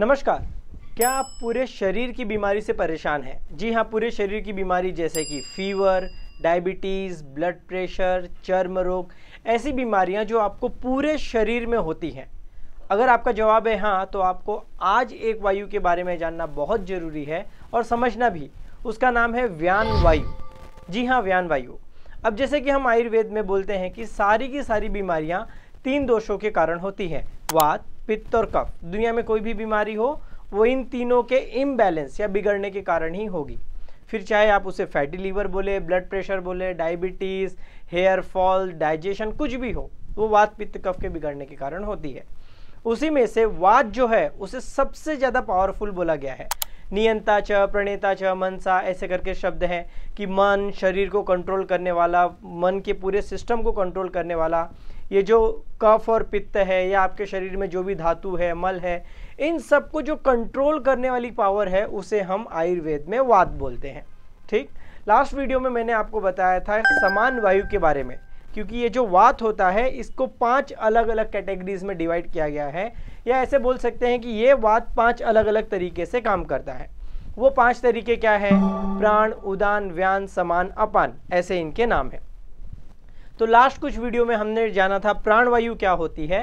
नमस्कार क्या आप पूरे शरीर की बीमारी से परेशान हैं जी हाँ पूरे शरीर की बीमारी जैसे कि फीवर डायबिटीज़ ब्लड प्रेशर चर्म रोग ऐसी बीमारियां जो आपको पूरे शरीर में होती हैं अगर आपका जवाब है हाँ तो आपको आज एक वायु के बारे में जानना बहुत ज़रूरी है और समझना भी उसका नाम है व्यान वायु जी हाँ व्यान वायु अब जैसे कि हम आयुर्वेद में बोलते हैं कि सारी की सारी बीमारियाँ तीन दोषों के कारण होती हैं वात पित्त और कफ दुनिया में कोई भी बीमारी हो वो इन तीनों के इम्बैलेंस या बिगड़ने के कारण ही होगी फिर चाहे आप उसे फैटी लीवर बोले ब्लड प्रेशर बोले डायबिटीज़ हेयर फॉल डाइजेशन कुछ भी हो वो वात पित्त कफ के बिगड़ने के कारण होती है उसी में से वात जो है उसे सबसे ज़्यादा पावरफुल बोला गया है नियंता च प्रणेता च मनसा ऐसे करके शब्द हैं कि मन शरीर को कंट्रोल करने वाला मन के पूरे सिस्टम को कंट्रोल करने वाला ये जो कफ और पित्त है या आपके शरीर में जो भी धातु है मल है इन सब को जो कंट्रोल करने वाली पावर है उसे हम आयुर्वेद में वात बोलते हैं ठीक लास्ट वीडियो में मैंने आपको बताया था समान वायु के बारे में क्योंकि ये जो वात होता है इसको पांच अलग अलग कैटेगरीज में डिवाइड किया गया है या ऐसे बोल सकते हैं कि ये वात पांच अलग अलग तरीके से काम करता है वो पांच तरीके क्या है प्राण उदान व्यान समान अपान ऐसे इनके नाम हैं तो लास्ट कुछ वीडियो में हमने जाना था प्राणवायु क्या होती है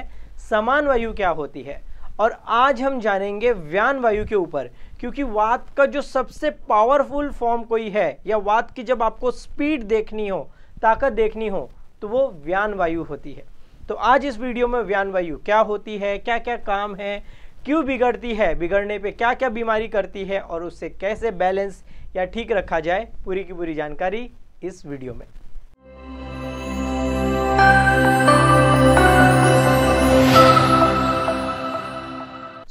समान वायु क्या होती है और आज हम जानेंगे व्यान वायु के ऊपर क्योंकि वात का जो सबसे पावरफुल फॉर्म कोई है या वात की जब आपको स्पीड देखनी हो ताकत देखनी हो तो वो व्यान वायु होती है तो आज इस वीडियो में व्यान वायु क्या होती है क्या क्या काम है क्यों बिगड़ती है बिगड़ने पे क्या क्या बीमारी करती है और उससे कैसे बैलेंस या ठीक रखा जाए पूरी की पूरी जानकारी इस वीडियो में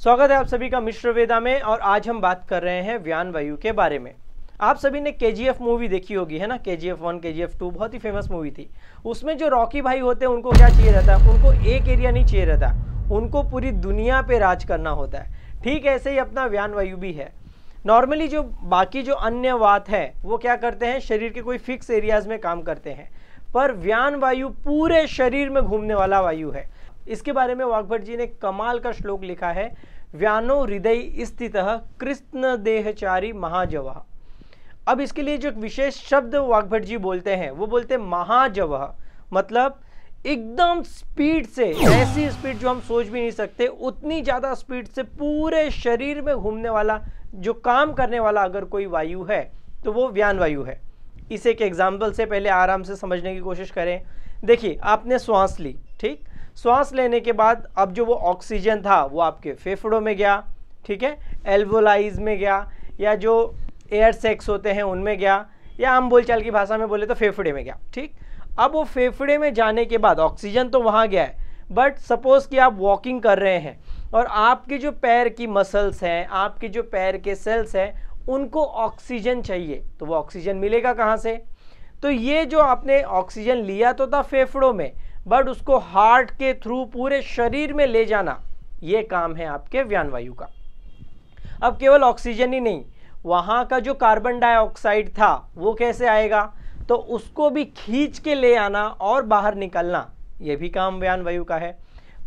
स्वागत है आप सभी का मिश्र वेदा में और आज हम बात कर रहे हैं व्यान वायु के बारे में आप सभी ने के जी एफ मूवी देखी होगी है ना के जी एफ वन के जी एफ टू बहुत ही फेमस मूवी थी उसमें जो रॉकी भाई होते हैं उनको क्या चाहिए रहता है उनको एक एरिया नहीं चाहिए रहता उनको पूरी दुनिया पे राज करना होता है ठीक ऐसे ही अपना व्यान वायु भी है नॉर्मली जो बाकी जो अन्य वात है वो क्या करते हैं शरीर के कोई फिक्स एरियाज में काम करते हैं पर व्यान वायु पूरे शरीर में घूमने वाला वायु है इसके बारे में वाग्भट जी ने कमाल का श्लोक लिखा है व्यानो हृदय स्थित कृष्ण देहचारी महाजव अब इसके लिए जो विशेष शब्द वाग्भट जी बोलते हैं वो बोलते हैं महाजव मतलब एकदम स्पीड से ऐसी स्पीड जो हम सोच भी नहीं सकते उतनी ज़्यादा स्पीड से पूरे शरीर में घूमने वाला जो काम करने वाला अगर कोई वायु है तो वो व्यान वायु है इसे एक एग्जाम्पल से पहले आराम से समझने की कोशिश करें देखिए आपने श्वास ली ठीक श्वास लेने के बाद अब जो वो ऑक्सीजन था वो आपके फेफड़ों में गया ठीक है एल्वोलाइज में गया या जो एयर सेक्स होते हैं उनमें गया या हम बोलचाल की भाषा में बोले तो फेफड़े में गया ठीक अब वो फेफड़े में जाने के बाद ऑक्सीजन तो वहाँ गया है बट सपोज़ कि आप वॉकिंग कर रहे हैं और आपके जो पैर की मसल्स हैं आपके जो पैर के सेल्स हैं उनको ऑक्सीजन चाहिए तो वो ऑक्सीजन मिलेगा कहाँ से तो ये जो आपने ऑक्सीजन लिया तो था फेफड़ों में बट उसको हार्ट के थ्रू पूरे शरीर में ले जाना ये काम है आपके व्यानवायु का अब केवल ऑक्सीजन ही नहीं वहाँ का जो कार्बन डाइऑक्साइड था वो कैसे आएगा तो उसको भी खींच के ले आना और बाहर निकलना ये भी काम व्यान वायु का है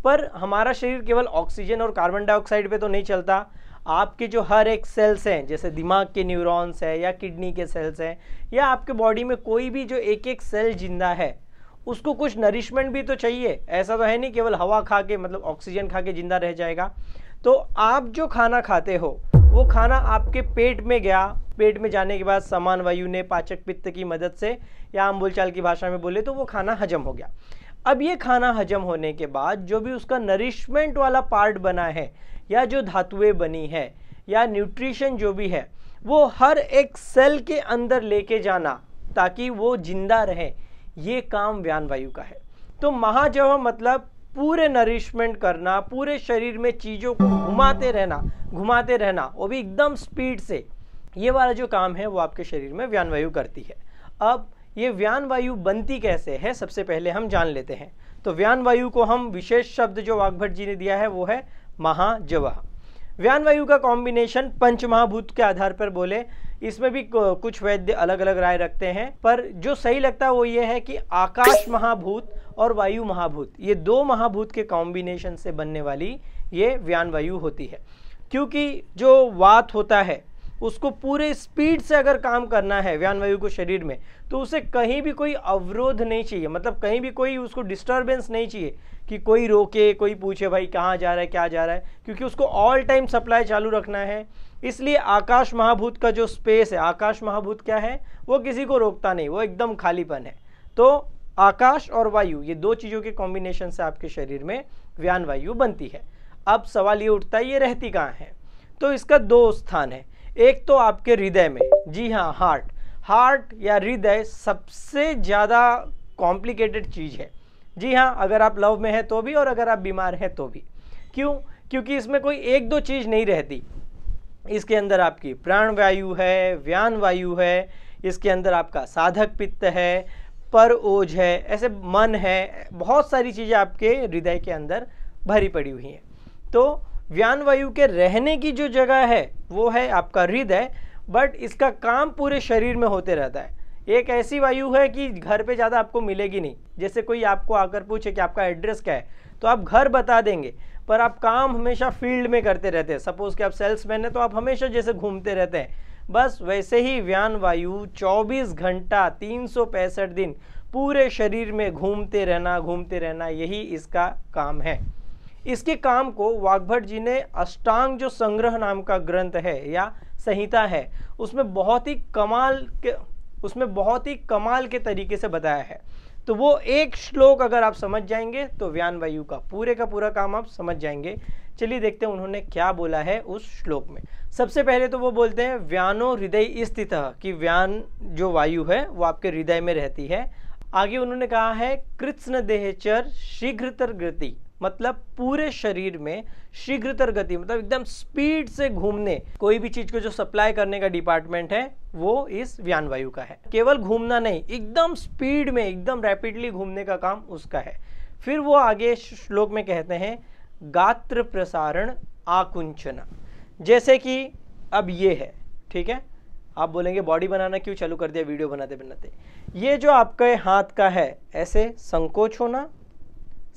पर हमारा शरीर केवल ऑक्सीजन और कार्बन डाइऑक्साइड पे तो नहीं चलता आपके जो हर एक सेल्स हैं जैसे दिमाग के न्यूरॉन्स हैं या किडनी के सेल्स हैं या आपके बॉडी में कोई भी जो एक एक सेल जिंदा है उसको कुछ नरिशमेंट भी तो चाहिए ऐसा तो है नहीं केवल हवा खा के मतलब ऑक्सीजन खा के ज़िंदा रह जाएगा तो आप जो खाना खाते हो वो खाना आपके पेट में गया पेट में जाने के बाद समान वायु ने पाचक पित्त की मदद से या आम बोलचाल की भाषा में बोले तो वो खाना हजम हो गया अब ये खाना हजम होने के बाद जो भी उसका नरिशमेंट वाला पार्ट बना है या जो धातुएं बनी है या न्यूट्रिशन जो भी है वो हर एक सेल के अंदर लेके जाना ताकि वो जिंदा रहे ये काम व्यान वायु का है तो महाजव मतलब पूरे नरिशमेंट करना पूरे शरीर में चीज़ों को घुमाते रहना घुमाते रहना वो भी एकदम स्पीड से ये वाला जो काम है वो आपके शरीर में व्यान वायु करती है अब ये व्यान वायु बनती कैसे है सबसे पहले हम जान लेते हैं तो व्यान वायु को हम विशेष शब्द जो वाघ जी ने दिया है वो है महाजवा व्यान वायु का कॉम्बिनेशन पंच महाभूत के आधार पर बोले इसमें भी कुछ वैद्य अलग अलग राय रखते हैं पर जो सही लगता है वो ये है कि आकाश महाभूत और वायु महाभूत ये दो महाभूत के कॉम्बिनेशन से बनने वाली ये व्यान वायु होती है क्योंकि जो वात होता है उसको पूरे स्पीड से अगर काम करना है व्यान वायु को शरीर में तो उसे कहीं भी कोई अवरोध नहीं चाहिए मतलब कहीं भी कोई उसको डिस्टर्बेंस नहीं चाहिए कि कोई रोके कोई पूछे भाई कहाँ जा रहा है क्या जा रहा है क्योंकि उसको ऑल टाइम सप्लाई चालू रखना है इसलिए आकाश महाभूत का जो स्पेस है आकाश महाभूत क्या है वो किसी को रोकता नहीं वो एकदम खालीपन है तो आकाश और वायु ये दो चीज़ों के कॉम्बिनेशन से आपके शरीर में व्यान वायु बनती है अब सवाल ये उठता है ये रहती कहाँ है तो इसका दो स्थान है एक तो आपके हृदय में जी हाँ हार्ट हार्ट या हृदय सबसे ज़्यादा कॉम्प्लिकेटेड चीज़ है जी हाँ अगर आप लव में हैं तो भी और अगर आप बीमार हैं तो भी क्यों क्योंकि इसमें कोई एक दो चीज़ नहीं रहती इसके अंदर आपकी प्राण वायु है व्यान वायु है इसके अंदर आपका साधक पित्त है पर ओझ है ऐसे मन है बहुत सारी चीज़ें आपके हृदय के अंदर भरी पड़ी हुई हैं तो व्यान वायु के रहने की जो जगह है वो है आपका हृदय बट इसका काम पूरे शरीर में होते रहता है एक ऐसी वायु है कि घर पे ज़्यादा आपको मिलेगी नहीं जैसे कोई आपको आकर पूछे कि आपका एड्रेस क्या है तो आप घर बता देंगे पर आप काम हमेशा फील्ड में करते रहते हैं सपोज़ कि आप सेल्समैन हैं तो आप हमेशा जैसे घूमते रहते हैं बस वैसे ही व्यान वायु 24 घंटा तीन दिन पूरे शरीर में घूमते रहना घूमते रहना यही इसका काम है इसके काम को वाघभट जी ने अष्टांग जो संग्रह नाम का ग्रंथ है या संहिता है उसमें बहुत ही कमाल के उसमें बहुत ही कमाल के तरीके से बताया है तो वो एक श्लोक अगर आप समझ जाएंगे तो व्यान वायु का पूरे का पूरा काम आप समझ जाएंगे चलिए देखते हैं उन्होंने क्या बोला है उस श्लोक में सबसे पहले तो वो बोलते हैं व्यानो हृदय स्थित कि व्यान जो वायु है वो आपके हृदय में रहती है आगे उन्होंने कहा है कृत्स्न देहचर शीघ्रतर गति मतलब पूरे शरीर में शीघ्रतर गति मतलब एकदम स्पीड से घूमने कोई भी चीज को जो सप्लाई करने का डिपार्टमेंट है वो इस व्यान वायु का है केवल घूमना नहीं एकदम स्पीड में एकदम रैपिडली घूमने का काम उसका है फिर वो आगे श्लोक में कहते हैं गात्र प्रसारण आकुंचना जैसे कि अब ये है ठीक है आप बोलेंगे बॉडी बनाना क्यों चालू कर दिया वीडियो बनाते बनाते ये जो आपके हाथ का है ऐसे संकोच होना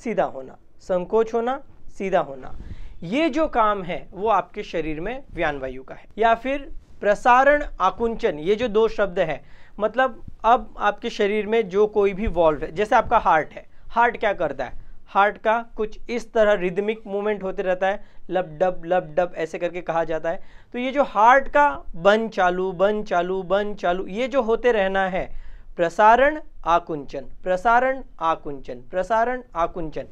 सीधा होना संकोच होना सीधा होना ये जो काम है वो आपके शरीर में व्यान वायु का है या फिर प्रसारण आकुंचन ये जो दो शब्द है मतलब अब आपके शरीर में जो कोई भी वॉल्व है जैसे आपका हार्ट है हार्ट क्या करता है हार्ट का कुछ इस तरह रिदमिक मूवमेंट होते रहता है लब डब लब डब ऐसे करके कहा जाता है तो ये जो हार्ट का बन चालू बन चालू बन चालू ये जो होते रहना है प्रसारण आकुंचन प्रसारण आकुंचन प्रसारण आकुंचन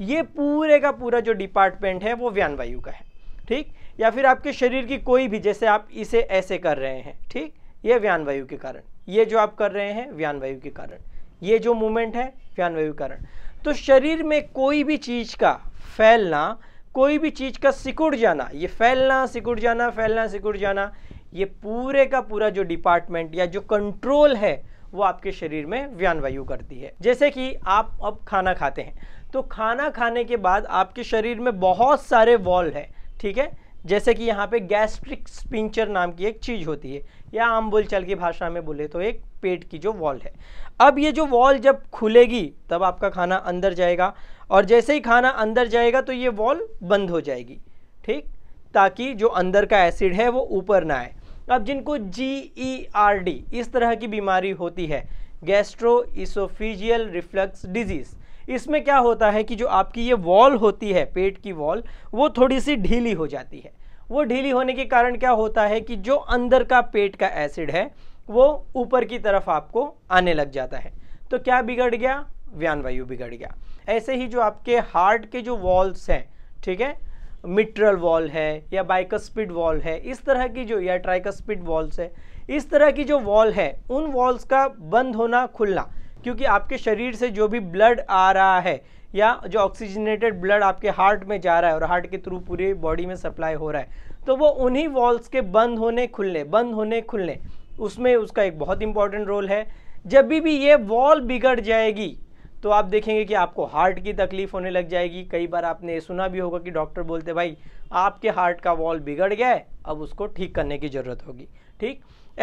ये पूरे का पूरा जो डिपार्टमेंट है वो व्यान वायु का है ठीक या फिर आपके शरीर की कोई भी जैसे आप इसे ऐसे कर रहे हैं ठीक ये व्यान वायु के कारण ये जो आप कर रहे हैं व्यान वायु के कारण ये जो मूवमेंट है व्यान वायु कारण तो शरीर में कोई भी चीज़ का फैलना कोई भी चीज़ का सिकुड़ जाना ये फैलना सिकुड़ जाना फैलना सिकुड़ जाना ये पूरे का पूरा जो डिपार्टमेंट या जो कंट्रोल है वो आपके शरीर में व्यान वायु करती है जैसे कि आप अब खाना खाते हैं तो खाना खाने के बाद आपके शरीर में बहुत सारे वॉल है ठीक है जैसे कि यहाँ पे गैस्ट्रिक स्पिंचर नाम की एक चीज़ होती है या आम बोलचाल की भाषा में बोले तो एक पेट की जो वॉल है अब ये जो वॉल जब खुलेगी तब आपका खाना अंदर जाएगा और जैसे ही खाना अंदर जाएगा तो ये वॉल बंद हो जाएगी ठीक ताकि जो अंदर का एसिड है वो ऊपर ना आए अब जिनको जी ई आर डी इस तरह की बीमारी होती है गैस्ट्रो इसोफिजियल रिफ्लक्स डिजीज़ इसमें क्या होता है कि जो आपकी ये वॉल होती है पेट की वॉल वो थोड़ी सी ढीली हो जाती है वो ढीली होने के कारण क्या होता है कि जो अंदर का पेट का एसिड है वो ऊपर की तरफ आपको आने लग जाता है तो क्या बिगड़ गया व्यान वायु बिगड़ गया ऐसे ही जो आपके हार्ट के जो वॉल्स हैं ठीक है मिट्रल वॉल है या बाइकस्पिड वॉल है इस तरह की जो या ट्राइकस्पिड वॉल्स है इस तरह की जो वॉल है उन वॉल्स का बंद होना खुलना क्योंकि आपके शरीर से जो भी ब्लड आ रहा है या जो ऑक्सीजनेटेड ब्लड आपके हार्ट में जा रहा है और हार्ट के थ्रू पूरे बॉडी में सप्लाई हो रहा है तो वो उन्हीं वॉल्स के बंद होने खुलने बंद होने खुलने उसमें उसका एक बहुत इंपॉर्टेंट रोल है जब भी भी ये वॉल बिगड़ जाएगी तो आप देखेंगे कि आपको हार्ट की तकलीफ होने लग जाएगी कई बार आपने सुना भी होगा कि डॉक्टर बोलते भाई आपके हार्ट का वॉल बिगड़ गया है अब उसको ठीक करने की ज़रूरत होगी ठीक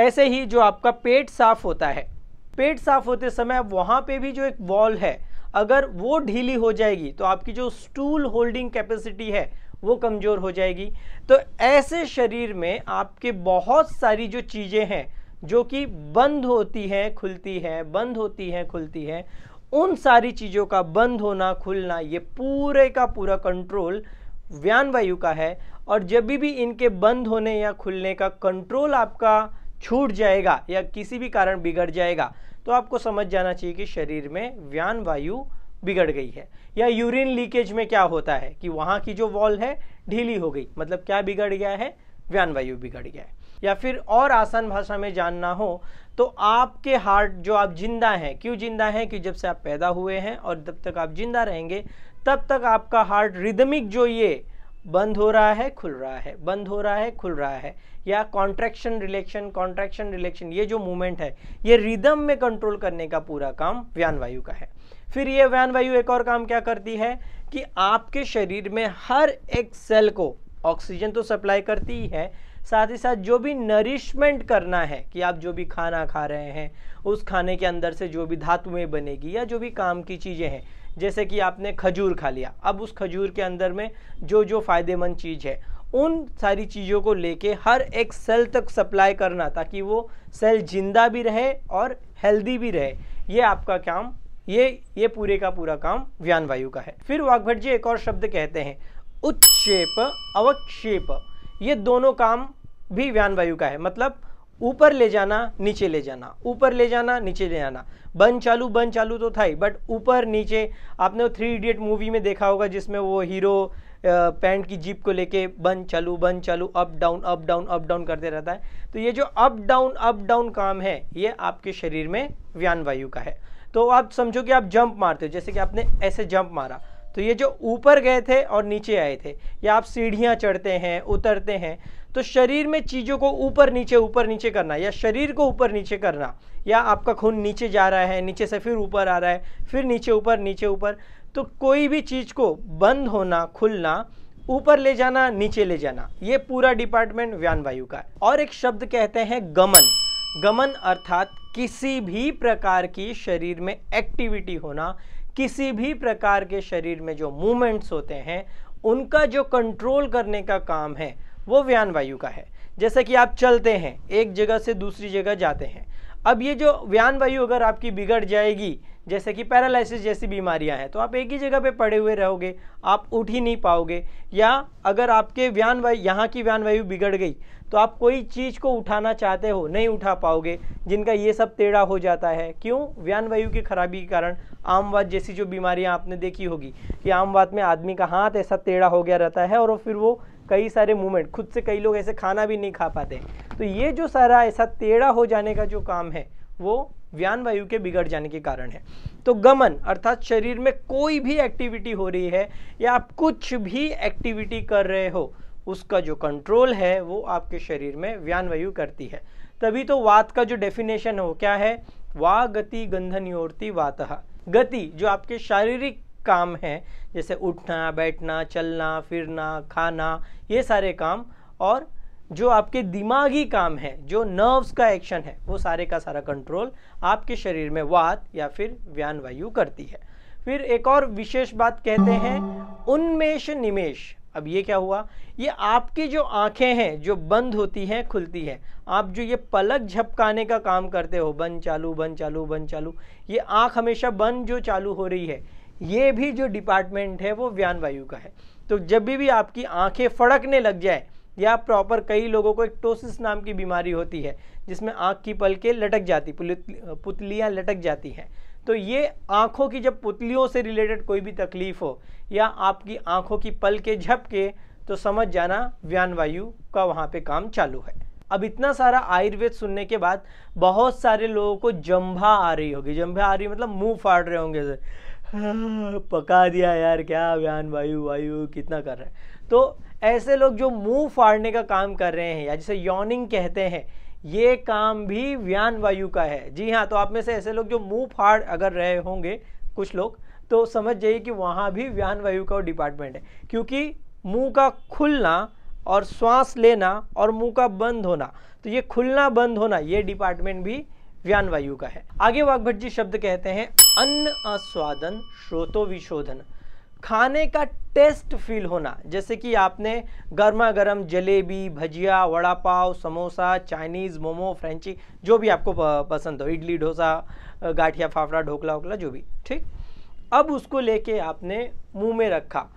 ऐसे ही जो आपका पेट साफ होता है पेट साफ होते समय वहाँ पे भी जो एक वॉल है अगर वो ढीली हो जाएगी तो आपकी जो स्टूल होल्डिंग कैपेसिटी है वो कमज़ोर हो जाएगी तो ऐसे शरीर में आपके बहुत सारी जो चीज़ें हैं जो कि बंद होती हैं खुलती हैं बंद होती हैं खुलती हैं उन सारी चीज़ों का बंद होना खुलना ये पूरे का पूरा कंट्रोल व्यान वायु का है और जब भी इनके बंद होने या खुलने का कंट्रोल आपका छूट जाएगा या किसी भी कारण बिगड़ जाएगा तो आपको समझ जाना चाहिए कि शरीर में व्यान वायु बिगड़ गई है या यूरिन लीकेज में क्या होता है कि वहाँ की जो वॉल है ढीली हो गई मतलब क्या बिगड़ गया है व्यान वायु बिगड़ गया है या फिर और आसान भाषा में जानना हो तो आपके हार्ट जो आप जिंदा हैं क्यों जिंदा हैं कि जब से आप पैदा हुए हैं और जब तक आप जिंदा रहेंगे तब तक आपका हार्ट रिदमिक जो ये बंद हो रहा है खुल रहा है बंद हो रहा है खुल रहा है या कॉन्ट्रैक्शन रिलेक्शन कॉन्ट्रेक्शन रिलेक्शन ये जो मूवमेंट है ये रिदम में कंट्रोल करने का पूरा काम व्यान वायु का है फिर ये व्यान वायु एक और काम क्या करती है कि आपके शरीर में हर एक सेल को ऑक्सीजन तो सप्लाई करती ही है साथ ही साथ जो भी नरिशमेंट करना है कि आप जो भी खाना खा रहे हैं उस खाने के अंदर से जो भी धातुएं बनेगी या जो भी काम की चीज़ें हैं जैसे कि आपने खजूर खा लिया अब उस खजूर के अंदर में जो जो फ़ायदेमंद चीज़ है उन सारी चीज़ों को लेके हर एक सेल तक सप्लाई करना ताकि वो सेल जिंदा भी रहे और हेल्दी भी रहे ये आपका काम ये ये पूरे का पूरा काम व्यान वायु का है फिर वाघभट जी एक और शब्द कहते हैं उत्क्षेप अवक्षेप ये दोनों काम भी व्यान वायु का है मतलब ऊपर ले जाना नीचे ले जाना ऊपर ले जाना नीचे ले जाना बन चालू बन चालू तो था ही बट ऊपर नीचे आपने वो थ्री इडियट मूवी में देखा होगा जिसमें वो हीरो पैंट की जीप को लेके बंद चालू बंद चालू up down up down up down करते रहता है तो ये जो up down up down calm है ये आपके शरीर में व्यान वायु का है तो आप समझो कि आप जंप मारते हो जैसे कि आपने ऐसे जंप मारा तो ये जो ऊपर गए थे और नीचे आए थे या आप सीढ़ियाँ चढ़ते हैं उतरते हैं तो शरीर में चीज़ों को ऊपर नीचे ऊपर नीचे करना या शरीर को ऊपर नीचे करना या आपका खून नीचे जा रहा है नीचे से फिर ऊपर आ रहा है फिर नीचे ऊपर नीचे ऊपर तो कोई भी चीज़ को बंद होना खुलना ऊपर ले जाना नीचे ले जाना ये पूरा डिपार्टमेंट व्यान वायु का है और एक शब्द कहते हैं गमन गमन अर्थात किसी भी प्रकार की शरीर में एक्टिविटी होना किसी भी प्रकार के शरीर में जो मूवमेंट्स होते हैं उनका जो कंट्रोल करने का काम है वो वायु का है जैसे कि आप चलते हैं एक जगह से दूसरी जगह जाते हैं अब ये जो व्यान वायु अगर आपकी बिगड़ जाएगी जैसे कि पैरालिसिस जैसी बीमारियां हैं तो आप एक ही जगह पे पड़े हुए रहोगे आप उठ ही नहीं पाओगे या अगर आपके व्यान वायु यहाँ की व्यान वायु बिगड़ गई तो आप कोई चीज़ को उठाना चाहते हो नहीं उठा पाओगे जिनका ये सब टेढ़ा हो जाता है क्यों व्यान वायु की खराबी के कारण आमवाद जैसी जो बीमारियाँ आपने देखी होगी कि आमवाद में आदमी का हाथ ऐसा टेढ़ा हो गया रहता है और फिर वो कई सारे मूवमेंट खुद से कई लोग ऐसे खाना भी नहीं खा पाते तो ये जो सारा ऐसा टेढ़ा हो जाने का जो काम है वो व्यान वायु के बिगड़ जाने के कारण है तो गमन अर्थात शरीर में कोई भी एक्टिविटी हो रही है या आप कुछ भी एक्टिविटी कर रहे हो उसका जो कंट्रोल है वो आपके शरीर में व्यान वायु करती है तभी तो वात का जो डेफिनेशन हो क्या है वा गति योरती वातः गति जो आपके शारीरिक काम है जैसे उठना बैठना चलना फिरना खाना ये सारे काम और जो आपके दिमागी काम है जो नर्व्स का एक्शन है वो सारे का सारा कंट्रोल आपके शरीर में वात या फिर व्यान वायु करती है फिर एक और विशेष बात कहते हैं उन्मेष निमेश अब ये क्या हुआ ये आपकी जो आंखें हैं जो बंद होती हैं खुलती है आप जो ये पलक झपकाने का काम करते हो बंद चालू बंद चालू बंद चालू ये आंख हमेशा बंद जो चालू हो रही है ये भी जो डिपार्टमेंट है वो व्यान वायु का है तो जब भी, भी आपकी आंखें फड़कने लग जाए या प्रॉपर कई लोगों को एक टोसिस नाम की बीमारी होती है जिसमें आँख की पलकें लटक जाती पुतलियाँ लटक जाती हैं तो ये आँखों की जब पुतलियों से रिलेटेड कोई भी तकलीफ़ हो या आपकी आँखों की पल के झपके तो समझ जाना वायु का वहाँ पे काम चालू है अब इतना सारा आयुर्वेद सुनने के बाद बहुत सारे लोगों को जम्भा आ रही होगी जम्भा आ रही मतलब मुंह फाड़ रहे होंगे हाँ, पका दिया यार क्या व्यान वायु वायु कितना कर रहा है तो ऐसे लोग जो मुंह फाड़ने का काम कर रहे हैं या जिसे यॉनिंग कहते हैं ये काम भी व्यान वायु का है जी हाँ तो आप में से ऐसे लोग जो मुंह फाड़ अगर रहे होंगे कुछ लोग तो समझ जाइए कि वहाँ भी व्यान वायु का डिपार्टमेंट है क्योंकि मुंह का खुलना और श्वास लेना और मुंह का बंद होना तो ये खुलना बंद होना ये डिपार्टमेंट भी व्यान वायु का है आगे वाघ जी शब्द कहते हैं अन्न आस्वादन श्रोतो विशोधन खाने का टेस्ट फील होना जैसे कि आपने गर्मा गर्म जलेबी भजिया वड़ा पाव समोसा चाइनीज़ मोमो फ्रेंची जो भी आपको पसंद हो इडली डोसा गाठिया फाफड़ा ढोकला वोकला जो भी ठीक अब उसको लेके आपने मुंह में रखा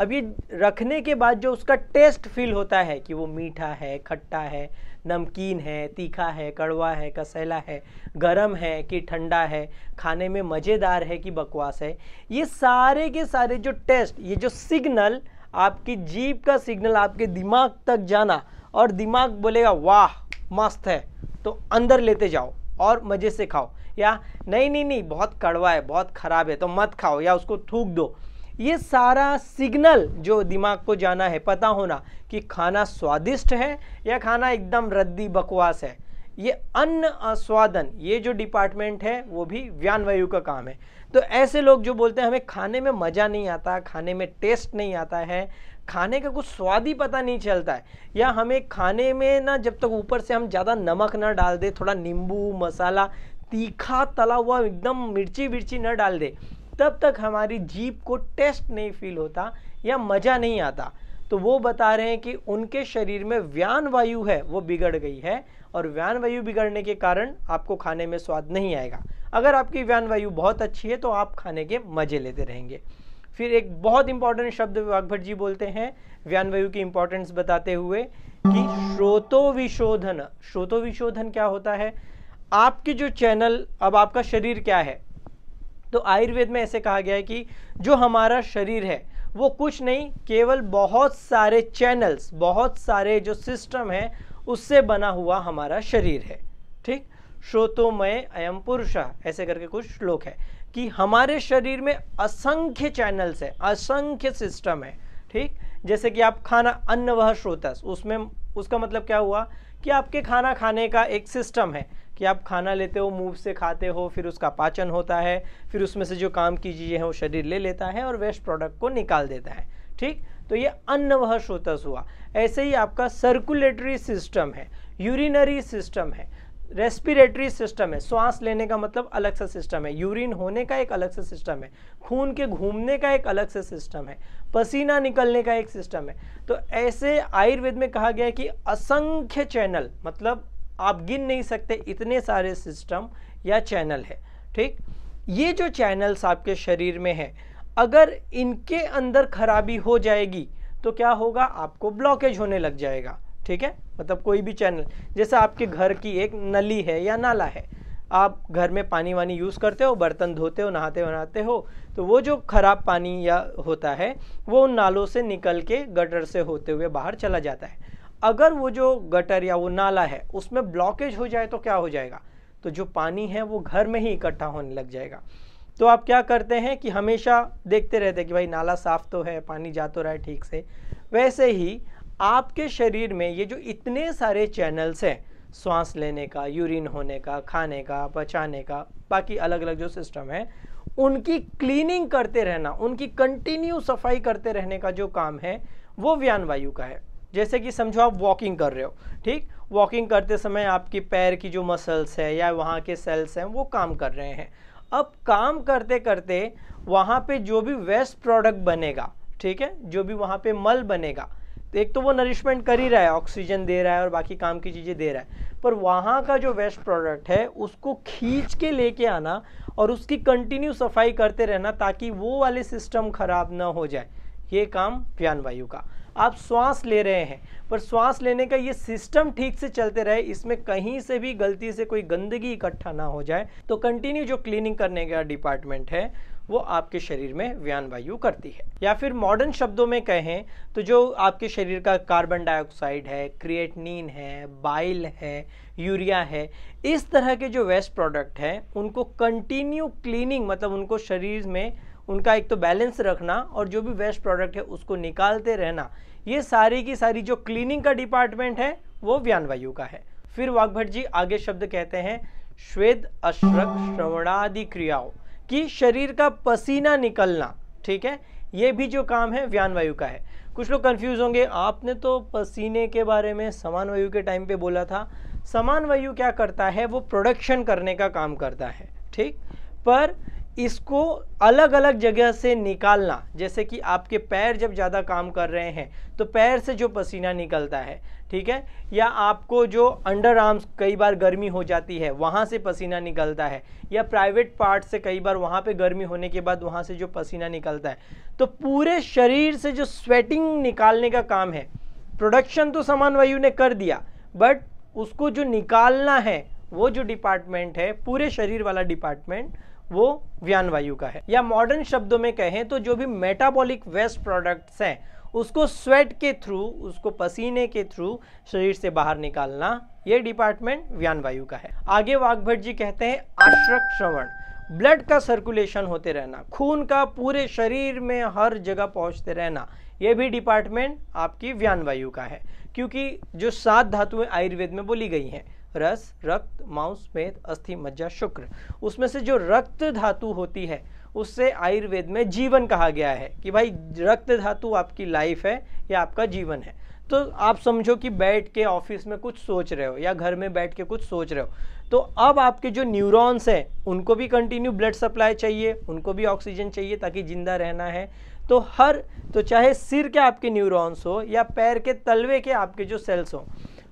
अब ये रखने के बाद जो उसका टेस्ट फील होता है कि वो मीठा है खट्टा है नमकीन है तीखा है कड़वा है कसैला है गरम है कि ठंडा है खाने में मज़ेदार है कि बकवास है ये सारे के सारे जो टेस्ट ये जो सिग्नल आपकी जीप का सिग्नल आपके दिमाग तक जाना और दिमाग बोलेगा वाह मस्त है तो अंदर लेते जाओ और मज़े से खाओ या नहीं नहीं नहीं बहुत कड़वा है बहुत ख़राब है तो मत खाओ या उसको थूक दो ये सारा सिग्नल जो दिमाग को जाना है पता होना कि खाना स्वादिष्ट है या खाना एकदम रद्दी बकवास है ये अन्न आस्वादन ये जो डिपार्टमेंट है वो भी व्यान वायु का काम है तो ऐसे लोग जो बोलते हैं हमें खाने में मज़ा नहीं आता खाने में टेस्ट नहीं आता है खाने का कुछ स्वाद ही पता नहीं चलता है या हमें खाने में ना जब तक ऊपर से हम ज़्यादा नमक ना डाल दे थोड़ा नींबू मसाला तीखा तला हुआ एकदम मिर्ची विर्ची ना डाल दे तब तक हमारी जीप को टेस्ट नहीं फील होता या मज़ा नहीं आता तो वो बता रहे हैं कि उनके शरीर में व्यान वायु है वो बिगड़ गई है और व्यान वायु बिगड़ने के कारण आपको खाने में स्वाद नहीं आएगा अगर आपकी व्यान वायु बहुत अच्छी है तो आप खाने के मज़े लेते रहेंगे फिर एक बहुत इंपॉर्टेंट शब्द विभाग भट्ट जी बोलते हैं व्यान वायु की इंपॉर्टेंस बताते हुए कि श्रोतो विशोधन श्रोतो विशोधन क्या होता है आपकी जो चैनल अब आपका शरीर क्या है तो आयुर्वेद में ऐसे कहा गया है कि जो हमारा शरीर है वो कुछ नहीं केवल बहुत सारे चैनल्स बहुत सारे जो सिस्टम है उससे बना हुआ हमारा शरीर है ठीक श्रोतोमय अयम पुरुषा ऐसे करके कुछ श्लोक है कि हमारे शरीर में असंख्य चैनल्स है असंख्य सिस्टम है ठीक जैसे कि आप खाना अन्न वह श्रोतस उसमें उसका मतलब क्या हुआ कि आपके खाना खाने का एक सिस्टम है कि आप खाना लेते हो मुंह से खाते हो फिर उसका पाचन होता है फिर उसमें से जो काम की चीज़ें हैं वो शरीर ले लेता है और वेस्ट प्रोडक्ट को निकाल देता है ठीक तो ये अन्न वह श्रोतस हुआ ऐसे ही आपका सर्कुलेटरी सिस्टम है यूरिनरी सिस्टम है रेस्पिरेटरी सिस्टम है श्वास लेने का मतलब अलग सा सिस्टम है यूरिन होने का एक अलग सा सिस्टम है खून के घूमने का एक अलग सा सिस्टम है पसीना निकलने का एक सिस्टम है तो ऐसे आयुर्वेद में कहा गया है कि असंख्य चैनल मतलब आप गिन नहीं सकते इतने सारे सिस्टम या चैनल है ठीक ये जो चैनल्स आपके शरीर में है अगर इनके अंदर खराबी हो जाएगी तो क्या होगा आपको ब्लॉकेज होने लग जाएगा ठीक है मतलब कोई भी चैनल जैसे आपके घर की एक नली है या नाला है आप घर में पानी वानी यूज़ करते हो बर्तन धोते हो नहाते वहाते हो तो वो जो ख़राब पानी या होता है वो उन नालों से निकल के गटर से होते हुए बाहर चला जाता है अगर वो जो गटर या वो नाला है उसमें ब्लॉकेज हो जाए तो क्या हो जाएगा तो जो पानी है वो घर में ही इकट्ठा होने लग जाएगा तो आप क्या करते हैं कि हमेशा देखते रहते हैं कि भाई नाला साफ़ तो है पानी जा तो रहा है ठीक से वैसे ही आपके शरीर में ये जो इतने सारे चैनल्स हैं सांस लेने का यूरिन होने का खाने का बचाने का बाकी अलग अलग जो सिस्टम है उनकी क्लीनिंग करते रहना उनकी कंटिन्यू सफाई करते रहने का जो काम है वो व्यान वायु का है जैसे कि समझो आप वॉकिंग कर रहे हो ठीक वॉकिंग करते समय आपके पैर की जो मसल्स है या वहाँ के सेल्स हैं वो काम कर रहे हैं अब काम करते करते वहाँ पे जो भी वेस्ट प्रोडक्ट बनेगा ठीक है जो भी वहाँ पे मल बनेगा तो एक तो वो नरिशमेंट कर ही रहा है ऑक्सीजन दे रहा है और बाकी काम की चीज़ें दे रहा है पर वहाँ का जो वेस्ट प्रोडक्ट है उसको खींच के लेके आना और उसकी कंटिन्यू सफाई करते रहना ताकि वो वाले सिस्टम ख़राब ना हो जाए ये काम प्यान वायु का आप श्वास ले रहे हैं पर श्वास लेने का ये सिस्टम ठीक से चलते रहे इसमें कहीं से भी गलती से कोई गंदगी इकट्ठा ना हो जाए तो कंटिन्यू जो क्लीनिंग करने का डिपार्टमेंट है वो आपके शरीर में व्यान वायु करती है या फिर मॉडर्न शब्दों में कहें तो जो आपके शरीर का कार्बन डाइऑक्साइड है क्रिएटनिन है बाइल है यूरिया है इस तरह के जो वेस्ट प्रोडक्ट हैं उनको कंटिन्यू क्लीनिंग मतलब उनको शरीर में उनका एक तो बैलेंस रखना और जो भी वेस्ट प्रोडक्ट है उसको निकालते रहना ये सारी की सारी जो क्लीनिंग का डिपार्टमेंट है वो व्यानवायु का है फिर वाघभट जी आगे शब्द कहते हैं श्वेद अश्रक श्रवणादि क्रियाओं की शरीर का पसीना निकलना ठीक है ये भी जो काम है व्यानवायु का है कुछ लोग कंफ्यूज होंगे आपने तो पसीने के बारे में समान वायु के टाइम पे बोला था समान वायु क्या करता है वो प्रोडक्शन करने का काम करता है ठीक पर इसको अलग अलग जगह से निकालना जैसे कि आपके पैर जब ज़्यादा काम कर रहे हैं तो पैर से जो पसीना निकलता है ठीक है या आपको जो अंडर आर्म्स कई बार गर्मी हो जाती है वहाँ से पसीना निकलता है या प्राइवेट पार्ट से कई बार वहाँ पे गर्मी होने के बाद वहाँ से जो पसीना निकलता है तो पूरे शरीर से जो स्वेटिंग निकालने का काम है प्रोडक्शन तो समान वायु ने कर दिया बट उसको जो निकालना है वो जो डिपार्टमेंट है पूरे शरीर वाला डिपार्टमेंट वो व्यान वायु का है या मॉडर्न शब्दों में कहें तो जो भी मेटाबॉलिक वेस्ट प्रोडक्ट्स हैं उसको स्वेट के थ्रू उसको पसीने के थ्रू शरीर से बाहर निकालना ये डिपार्टमेंट वायु का है आगे वाघभट जी कहते हैं आश्रक श्रवण ब्लड का सर्कुलेशन होते रहना खून का पूरे शरीर में हर जगह पहुंचते रहना यह भी डिपार्टमेंट आपकी व्यान वायु का है क्योंकि जो सात धातुएं आयुर्वेद में बोली गई हैं रस रक्त मांस मेद अस्थि मज्जा शुक्र उसमें से जो रक्त धातु होती है उससे आयुर्वेद में जीवन कहा गया है कि भाई रक्त धातु आपकी लाइफ है या आपका जीवन है तो आप समझो कि बैठ के ऑफिस में कुछ सोच रहे हो या घर में बैठ के कुछ सोच रहे हो तो अब आपके जो न्यूरॉन्स हैं उनको भी कंटिन्यू ब्लड सप्लाई चाहिए उनको भी ऑक्सीजन चाहिए ताकि ज़िंदा रहना है तो हर तो चाहे सिर के आपके न्यूरॉन्स हो या पैर के तलवे के आपके जो सेल्स हों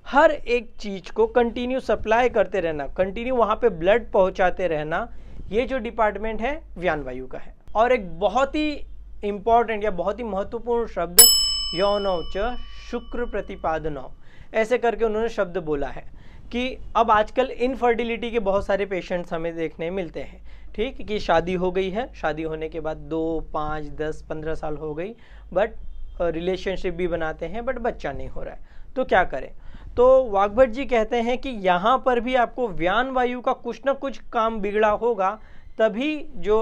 हर एक चीज़ को कंटिन्यू सप्लाई करते रहना कंटिन्यू वहाँ पे ब्लड पहुँचाते रहना ये जो डिपार्टमेंट है व्यान वायु का है और एक बहुत ही इम्पॉर्टेंट या बहुत ही महत्वपूर्ण शब्द यौनौ च शुक्र प्रतिपादनौ ऐसे करके उन्होंने शब्द बोला है कि अब आजकल इनफर्टिलिटी के बहुत सारे पेशेंट्स हमें देखने मिलते हैं ठीक कि शादी हो गई है शादी होने के बाद दो पाँच दस पंद्रह साल हो गई बट रिलेशनशिप भी बनाते हैं बट बच्चा नहीं हो रहा है तो क्या करें तो वाघभट जी कहते हैं कि यहाँ पर भी आपको व्यान वायु का कुछ ना कुछ काम बिगड़ा होगा तभी जो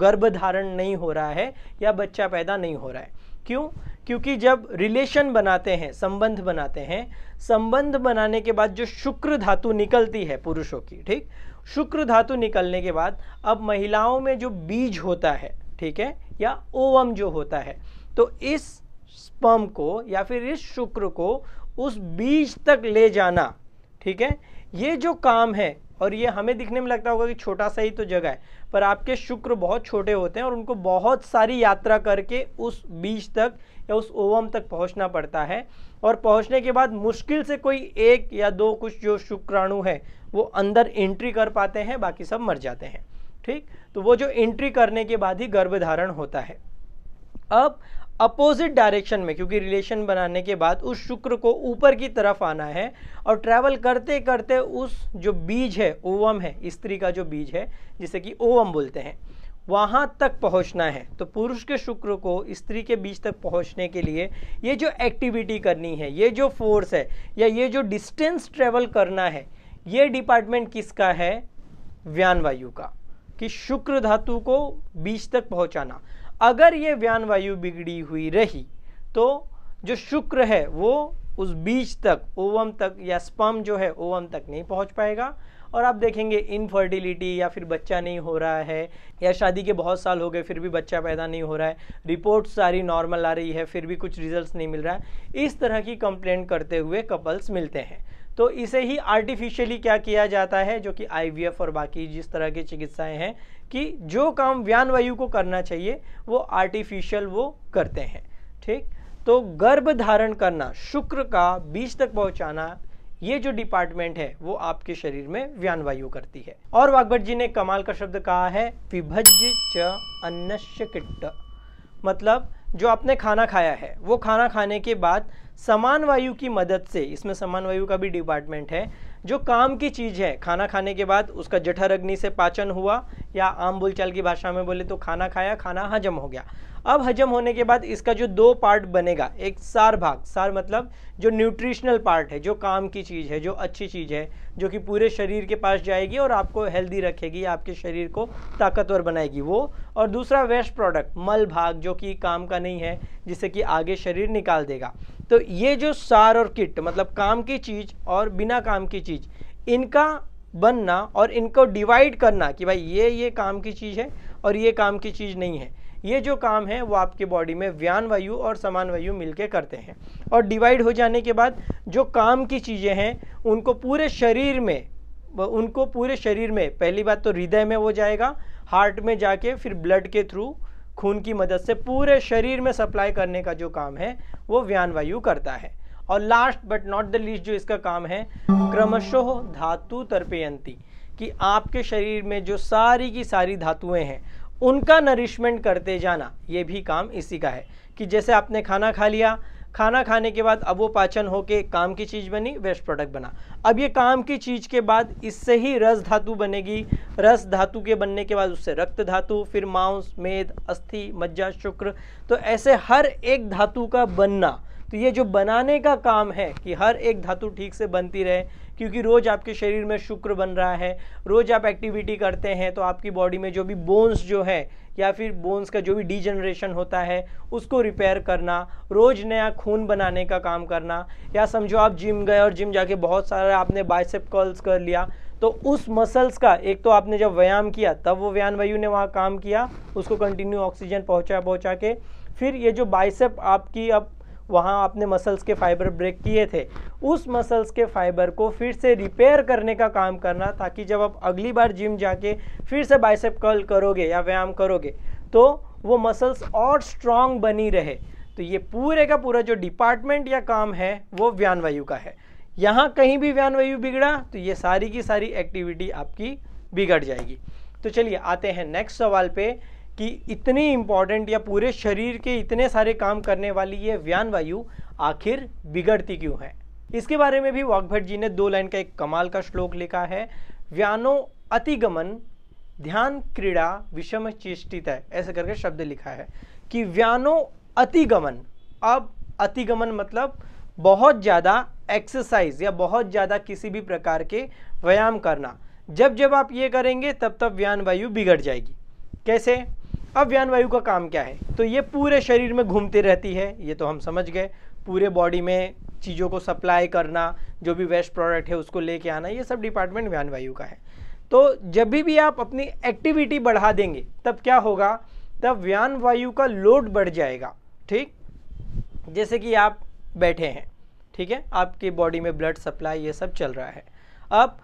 गर्भधारण नहीं हो रहा है या बच्चा पैदा नहीं हो रहा है क्यों क्योंकि जब रिलेशन बनाते हैं संबंध बनाते हैं संबंध बनाने के बाद जो शुक्र धातु निकलती है पुरुषों की ठीक शुक्र धातु निकलने के बाद अब महिलाओं में जो बीज होता है ठीक है या ओवम जो होता है तो इस स्पम को या फिर इस शुक्र को उस बीज तक ले जाना ठीक है ये जो काम है और ये हमें दिखने में लगता होगा कि छोटा सा ही तो जगह है पर आपके शुक्र बहुत छोटे होते हैं और उनको बहुत सारी यात्रा करके उस बीज तक या उस ओवम तक पहुंचना पड़ता है और पहुंचने के बाद मुश्किल से कोई एक या दो कुछ जो शुक्राणु है वो अंदर एंट्री कर पाते हैं बाकी सब मर जाते हैं ठीक तो वो जो एंट्री करने के बाद ही गर्भधारण होता है अब अपोजिट डायरेक्शन में क्योंकि रिलेशन बनाने के बाद उस शुक्र को ऊपर की तरफ आना है और ट्रैवल करते करते उस जो बीज है ओवम है स्त्री का जो बीज है जिसे कि ओवम बोलते हैं वहाँ तक पहुँचना है तो पुरुष के शुक्र को स्त्री के बीच तक पहुँचने के लिए ये जो एक्टिविटी करनी है ये जो फोर्स है या ये जो डिस्टेंस ट्रेवल करना है ये डिपार्टमेंट किसका है व्यान वायु का कि शुक्र धातु को बीच तक पहुँचाना अगर ये व्यान वायु बिगड़ी हुई रही तो जो शुक्र है वो उस बीज तक ओवम तक या स्पम जो है ओवम तक नहीं पहुंच पाएगा और आप देखेंगे इनफर्टिलिटी या फिर बच्चा नहीं हो रहा है या शादी के बहुत साल हो गए फिर भी बच्चा पैदा नहीं हो रहा है रिपोर्ट सारी नॉर्मल आ रही है फिर भी कुछ रिजल्ट्स नहीं मिल रहा है इस तरह की कंप्लेंट करते हुए कपल्स मिलते हैं तो इसे ही आर्टिफिशियली क्या किया जाता है जो कि आईवीएफ और बाकी जिस तरह की चिकित्साएं हैं कि जो काम व्यान वायु को करना चाहिए वो आर्टिफिशियल वो करते हैं ठीक तो गर्भ धारण करना शुक्र का बीज तक पहुंचाना ये जो डिपार्टमेंट है वो आपके शरीर में व्यान वायु करती है और वागभट जी ने कमाल का शब्द कहा है विभज्य च अन्य मतलब जो आपने खाना खाया है वो खाना खाने के बाद समान वायु की मदद से इसमें समान वायु का भी डिपार्टमेंट है जो काम की चीज़ है खाना खाने के बाद उसका जठर अग्नि से पाचन हुआ या आम बोलचाल की भाषा में बोले तो खाना खाया खाना हजम हो गया अब हजम होने के बाद इसका जो दो पार्ट बनेगा एक सार भाग सार मतलब जो न्यूट्रिशनल पार्ट है जो काम की चीज़ है जो अच्छी चीज़ है जो कि पूरे शरीर के पास जाएगी और आपको हेल्दी रखेगी आपके शरीर को ताकतवर बनाएगी वो और दूसरा वेस्ट प्रोडक्ट मल भाग जो कि काम का नहीं है जिससे कि आगे शरीर निकाल देगा तो ये जो सार और किट मतलब काम की चीज़ और बिना काम की चीज़ इनका बनना और इनको डिवाइड करना कि भाई ये ये काम की चीज़ है और ये काम की चीज़ नहीं है ये जो काम है वो आपके बॉडी में व्यान वायु और समान वायु मिलके करते हैं और डिवाइड हो जाने के बाद जो काम की चीज़ें हैं उनको पूरे शरीर में उनको पूरे शरीर में पहली बात तो हृदय में वो जाएगा हार्ट में जाके फिर ब्लड के थ्रू खून की मदद से पूरे शरीर में सप्लाई करने का जो काम है वो व्यान वायु करता है और last but not the least जो इसका काम है क्रमशः धातु तर्पयंती कि आपके शरीर में जो सारी की सारी धातुएं हैं उनका नरिशमेंट करते जाना ये भी काम इसी का है कि जैसे आपने खाना खा लिया खाना खाने के बाद अब वो पाचन होके काम की चीज़ बनी वेस्ट प्रोडक्ट बना अब ये काम की चीज़ के बाद इससे ही रस धातु बनेगी रस धातु के बनने के बाद उससे रक्त धातु फिर मांस मेद अस्थि मज्जा शुक्र तो ऐसे हर एक धातु का बनना तो ये जो बनाने का काम है कि हर एक धातु ठीक से बनती रहे क्योंकि रोज़ आपके शरीर में शुक्र बन रहा है रोज़ आप एक्टिविटी करते हैं तो आपकी बॉडी में जो भी बोन्स जो है या फिर बोन्स का जो भी डीजनरेशन होता है उसको रिपेयर करना रोज़ नया खून बनाने का काम करना या समझो आप जिम गए और जिम जाके बहुत सारा आपने बाइसेप कॉल्स कर लिया तो उस मसल्स का एक तो आपने जब व्यायाम किया तब वो व्यान वायु ने वहाँ काम किया उसको कंटिन्यू ऑक्सीजन पहुँचा पहुँचा के फिर ये जो बाइसेप आपकी अब वहाँ आपने मसल्स के फाइबर ब्रेक किए थे उस मसल्स के फाइबर को फिर से रिपेयर करने का काम करना ताकि जब आप अगली बार जिम जाके फिर से बाइसेप कर्ल करोगे या व्यायाम करोगे तो वो मसल्स और स्ट्रांग बनी रहे तो ये पूरे का पूरा जो डिपार्टमेंट या काम है वो व्यान वायु का है यहाँ कहीं भी व्यान वायु बिगड़ा तो ये सारी की सारी एक्टिविटी आपकी बिगड़ जाएगी तो चलिए आते हैं नेक्स्ट सवाल पे कि इतनी इम्पॉर्टेंट या पूरे शरीर के इतने सारे काम करने वाली ये व्यान वायु आखिर बिगड़ती क्यों है इसके बारे में भी वाकभट जी ने दो लाइन का एक कमाल का श्लोक लिखा है व्यानो अतिगमन ध्यान क्रीड़ा विषम चेष्टित है ऐसे करके शब्द लिखा है कि व्यानो अतिगमन अब अतिगमन मतलब बहुत ज़्यादा एक्सरसाइज या बहुत ज़्यादा किसी भी प्रकार के व्यायाम करना जब जब आप ये करेंगे तब तब व्यान वायु बिगड़ जाएगी कैसे अब व्यान वायु का काम क्या है तो ये पूरे शरीर में घूमती रहती है ये तो हम समझ गए पूरे बॉडी में चीज़ों को सप्लाई करना जो भी वेस्ट प्रोडक्ट है उसको लेके आना ये सब डिपार्टमेंट व्यान वायु का है तो जब भी, भी आप अपनी एक्टिविटी बढ़ा देंगे तब क्या होगा तब व्यान वायु का लोड बढ़ जाएगा ठीक जैसे कि आप बैठे हैं ठीक है आपकी बॉडी में ब्लड सप्लाई ये सब चल रहा है अब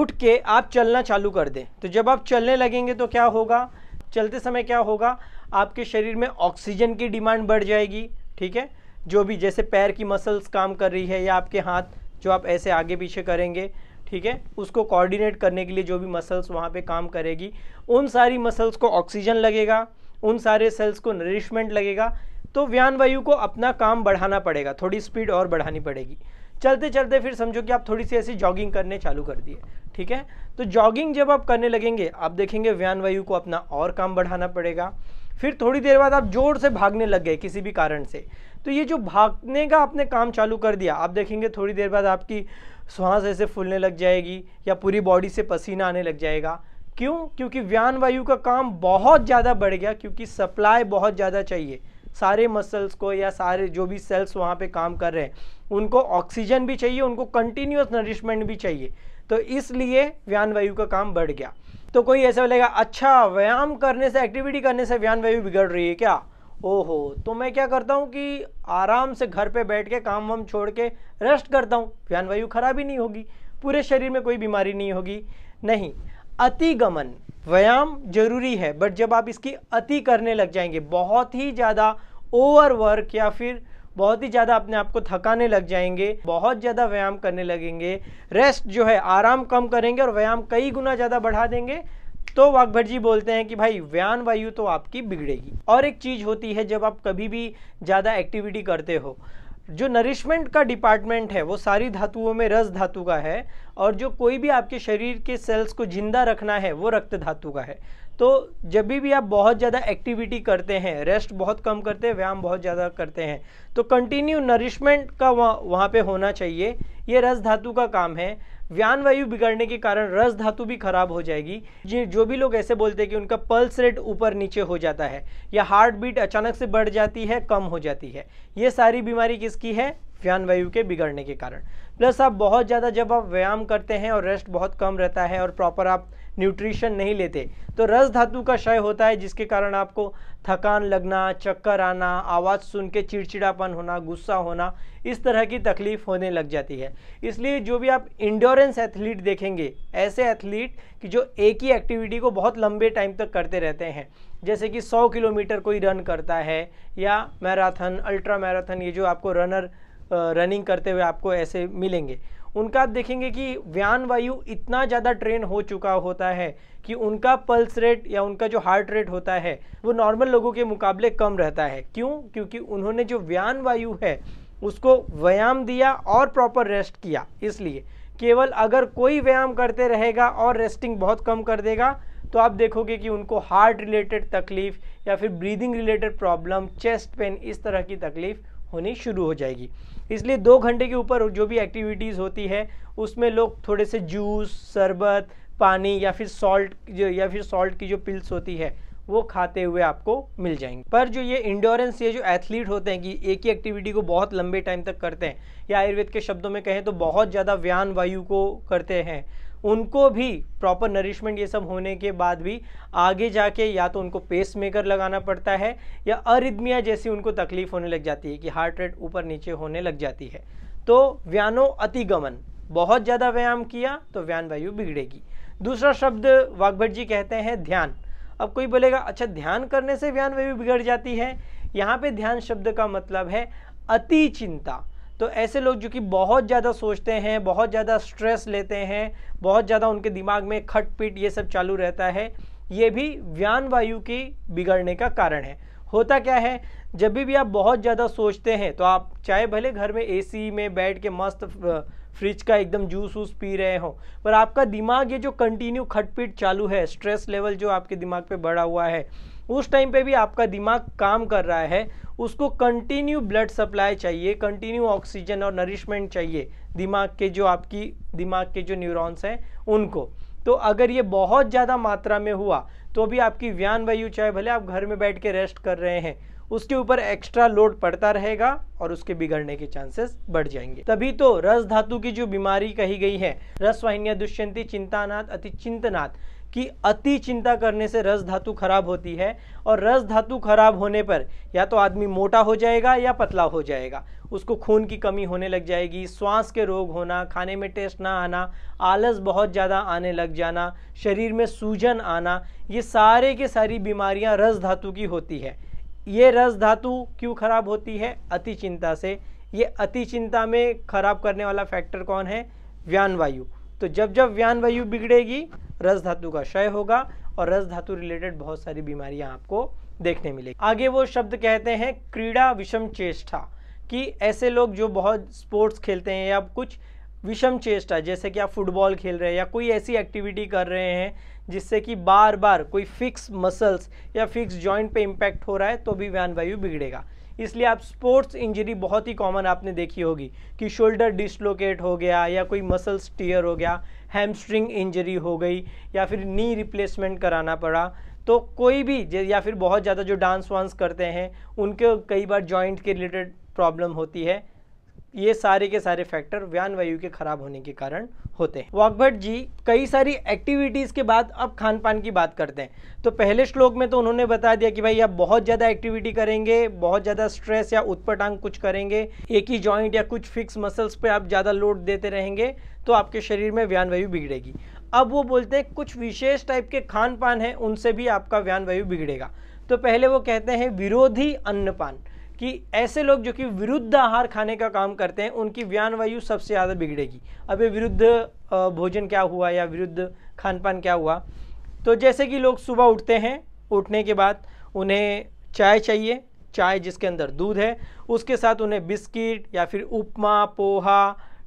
उठ के आप चलना चालू कर दें तो जब आप चलने लगेंगे तो क्या होगा चलते समय क्या होगा आपके शरीर में ऑक्सीजन की डिमांड बढ़ जाएगी ठीक है जो भी जैसे पैर की मसल्स काम कर रही है या आपके हाथ जो आप ऐसे आगे पीछे करेंगे ठीक है उसको कोऑर्डिनेट करने के लिए जो भी मसल्स वहाँ पे काम करेगी उन सारी मसल्स को ऑक्सीजन लगेगा उन सारे सेल्स को नरिशमेंट लगेगा तो व्यान वायु को अपना काम बढ़ाना पड़ेगा थोड़ी स्पीड और बढ़ानी पड़ेगी चलते चलते फिर समझो कि आप थोड़ी सी ऐसी जॉगिंग करने चालू कर दिए ठीक है तो जॉगिंग जब आप करने लगेंगे आप देखेंगे व्यान वायु को अपना और काम बढ़ाना पड़ेगा फिर थोड़ी देर बाद आप जोर से भागने लग गए किसी भी कारण से तो ये जो भागने का आपने काम चालू कर दिया आप देखेंगे थोड़ी देर बाद आपकी सांस ऐसे फूलने लग जाएगी या पूरी बॉडी से पसीना आने लग जाएगा क्यों क्योंकि व्यान वायु का काम बहुत ज़्यादा बढ़ गया क्योंकि सप्लाई बहुत ज़्यादा चाहिए सारे मसल्स को या सारे जो भी सेल्स वहाँ पे काम कर रहे हैं उनको ऑक्सीजन भी चाहिए उनको कंटिन्यूस नरिशमेंट भी चाहिए तो इसलिए व्यान वायु का काम बढ़ गया तो कोई ऐसा बोलेगा अच्छा व्यायाम करने से एक्टिविटी करने से व्यान वायु बिगड़ रही है क्या ओहो तो मैं क्या करता हूँ कि आराम से घर पे बैठ के काम वाम छोड़ के रेस्ट करता हूँ व्यान वायु खराब ही नहीं होगी पूरे शरीर में कोई बीमारी नहीं होगी नहीं अतिगमन व्यायाम जरूरी है बट जब आप इसकी अति करने लग जाएंगे बहुत ही ज़्यादा ओवरवर्क या फिर बहुत ही ज़्यादा अपने आप को थकाने लग जाएंगे बहुत ज़्यादा व्यायाम करने लगेंगे रेस्ट जो है आराम कम करेंगे और व्यायाम कई गुना ज़्यादा बढ़ा देंगे तो वाकभट जी बोलते हैं कि भाई व्यान वायु तो आपकी बिगड़ेगी और एक चीज़ होती है जब आप कभी भी ज़्यादा एक्टिविटी करते हो जो नरिशमेंट का डिपार्टमेंट है वो सारी धातुओं में रस धातु का है और जो कोई भी आपके शरीर के सेल्स को जिंदा रखना है वो रक्त धातु का है तो जब भी आप बहुत ज़्यादा एक्टिविटी करते हैं रेस्ट बहुत कम करते हैं व्यायाम बहुत ज़्यादा करते हैं तो कंटिन्यू नरिशमेंट का वहाँ वहाँ पे होना चाहिए ये रस धातु का काम है व्यान वायु बिगड़ने के कारण रस धातु भी खराब हो जाएगी जी जो भी लोग ऐसे बोलते हैं कि उनका पल्स रेट ऊपर नीचे हो जाता है या हार्ट बीट अचानक से बढ़ जाती है कम हो जाती है ये सारी बीमारी किसकी है व्यान वायु के बिगड़ने के कारण प्लस आप बहुत ज़्यादा जब आप व्यायाम करते हैं और रेस्ट बहुत कम रहता है और प्रॉपर आप न्यूट्रिशन नहीं लेते तो रस धातु का क्षय होता है जिसके कारण आपको थकान लगना चक्कर आना आवाज़ सुन के चिड़चिड़ापन होना गुस्सा होना इस तरह की तकलीफ होने लग जाती है इसलिए जो भी आप इंडोरेंस एथलीट देखेंगे ऐसे एथलीट कि जो एक ही एक्टिविटी को बहुत लंबे टाइम तक करते रहते हैं जैसे कि 100 किलोमीटर कोई रन करता है या मैराथन अल्ट्रा मैराथन ये जो आपको रनर रनिंग करते हुए आपको ऐसे मिलेंगे उनका आप देखेंगे कि व्यान वायु इतना ज़्यादा ट्रेन हो चुका होता है कि उनका पल्स रेट या उनका जो हार्ट रेट होता है वो नॉर्मल लोगों के मुकाबले कम रहता है क्यों क्योंकि उन्होंने जो व्यान वायु है उसको व्यायाम दिया और प्रॉपर रेस्ट किया इसलिए केवल अगर कोई व्यायाम करते रहेगा और रेस्टिंग बहुत कम कर देगा तो आप देखोगे कि उनको हार्ट रिलेटेड तकलीफ या फिर breathing related problem chest pain इस तरह की तकलीफ होनी शुरू हो जाएगी इसलिए दो घंटे के ऊपर जो भी एक्टिविटीज़ होती है उसमें लोग थोड़े से जूस शरबत पानी या फिर सॉल्ट जो या फिर सॉल्ट की जो पिल्स होती है वो खाते हुए आपको मिल जाएंगे पर जो ये इंडोरेंस ये जो एथलीट होते हैं कि एक ही एक्टिविटी को बहुत लंबे टाइम तक करते हैं या आयुर्वेद के शब्दों में कहें तो बहुत ज़्यादा व्यान वायु को करते हैं उनको भी प्रॉपर नरिशमेंट ये सब होने के बाद भी आगे जाके या तो उनको पेस मेकर लगाना पड़ता है या अरिदमिया जैसी उनको तकलीफ होने लग जाती है कि हार्ट रेट ऊपर नीचे होने लग जाती है तो व्यानो अतिगमन बहुत ज़्यादा व्यायाम किया तो व्यान वायु बिगड़ेगी दूसरा शब्द वाघभट जी कहते हैं ध्यान अब कोई बोलेगा अच्छा ध्यान करने से व्यान वायु बिगड़ जाती है यहाँ पे ध्यान शब्द का मतलब है अति चिंता तो ऐसे लोग जो कि बहुत ज़्यादा सोचते हैं बहुत ज़्यादा स्ट्रेस लेते हैं बहुत ज़्यादा उनके दिमाग में खटपीट ये सब चालू रहता है ये भी व्यान वायु की बिगड़ने का कारण है होता क्या है जब भी आप बहुत ज़्यादा सोचते हैं तो आप चाहे भले घर में एसी में बैठ के मस्त फ्रिज का एकदम जूस वूस पी रहे हो पर आपका दिमाग ये जो कंटिन्यू खटपीट चालू है स्ट्रेस लेवल जो आपके दिमाग पे बढ़ा हुआ है उस टाइम पे भी आपका दिमाग काम कर रहा है उसको कंटिन्यू ब्लड सप्लाई चाहिए कंटिन्यू ऑक्सीजन और नरिशमेंट चाहिए दिमाग के जो आपकी दिमाग के जो न्यूरॉन्स हैं उनको तो अगर ये बहुत ज़्यादा मात्रा में हुआ तो भी आपकी व्यान वायु चाहे भले आप घर में बैठ के रेस्ट कर रहे हैं उसके ऊपर एक्स्ट्रा लोड पड़ता रहेगा और उसके बिगड़ने के चांसेस बढ़ जाएंगे तभी तो रस धातु की जो बीमारी कही गई है रसवाहिन्या दुष्यंती चिंतानाथ अति चिंतनाथ कि अति चिंता करने से रस धातु खराब होती है और रस धातु खराब होने पर या तो आदमी मोटा हो जाएगा या पतला हो जाएगा उसको खून की कमी होने लग जाएगी श्वास के रोग होना खाने में टेस्ट ना आना आलस बहुत ज़्यादा आने लग जाना शरीर में सूजन आना ये सारे के सारी बीमारियाँ रस धातु की होती है ये रस धातु क्यों खराब होती है अति चिंता से ये अति चिंता में खराब करने वाला फैक्टर कौन है व्यान वायु तो जब जब व्यान वायु बिगड़ेगी रस धातु का क्षय होगा और रस धातु रिलेटेड बहुत सारी बीमारियां आपको देखने मिलेगी आगे वो शब्द कहते हैं क्रीड़ा विषम चेष्टा कि ऐसे लोग जो बहुत स्पोर्ट्स खेलते हैं या कुछ विषम चेष्टा जैसे कि आप फुटबॉल खेल रहे हैं या कोई ऐसी एक्टिविटी कर रहे हैं जिससे कि बार बार कोई फिक्स मसल्स या फिक्स जॉइंट पे इम्पैक्ट हो रहा है तो भी व्यान वायु बिगड़ेगा इसलिए आप स्पोर्ट्स इंजरी बहुत ही कॉमन आपने देखी होगी कि शोल्डर डिसलोकेट हो गया या कोई मसल्स टीयर हो गया हैमस्ट्रिंग इंजरी हो गई या फिर नी रिप्लेसमेंट कराना पड़ा तो कोई भी या फिर बहुत ज़्यादा जो डांस वांस करते हैं उनके कई बार जॉइंट के रिलेटेड प्रॉब्लम होती है ये सारे के सारे फैक्टर व्यान वायु के खराब होने के कारण होते हैं वाकभट जी कई सारी एक्टिविटीज़ के बाद अब खान पान की बात करते हैं तो पहले श्लोक में तो उन्होंने बता दिया कि भाई आप बहुत ज़्यादा एक्टिविटी करेंगे बहुत ज़्यादा स्ट्रेस या उत्पटांग कुछ करेंगे एक ही जॉइंट या कुछ फिक्स मसल्स पे आप ज़्यादा लोड देते रहेंगे तो आपके शरीर में व्यान वायु बिगड़ेगी अब वो बोलते हैं कुछ विशेष टाइप के खान पान हैं उनसे भी आपका व्यान वायु बिगड़ेगा तो पहले वो कहते हैं विरोधी अन्नपान कि ऐसे लोग जो कि विरुद्ध आहार खाने का काम करते हैं उनकी व्यान वायु सबसे ज़्यादा बिगड़ेगी अब ये विरुद्ध भोजन क्या हुआ या विरुद्ध खान पान क्या हुआ तो जैसे कि लोग सुबह उठते हैं उठने के बाद उन्हें चाय चाहिए चाय जिसके अंदर दूध है उसके साथ उन्हें बिस्किट या फिर उपमा पोहा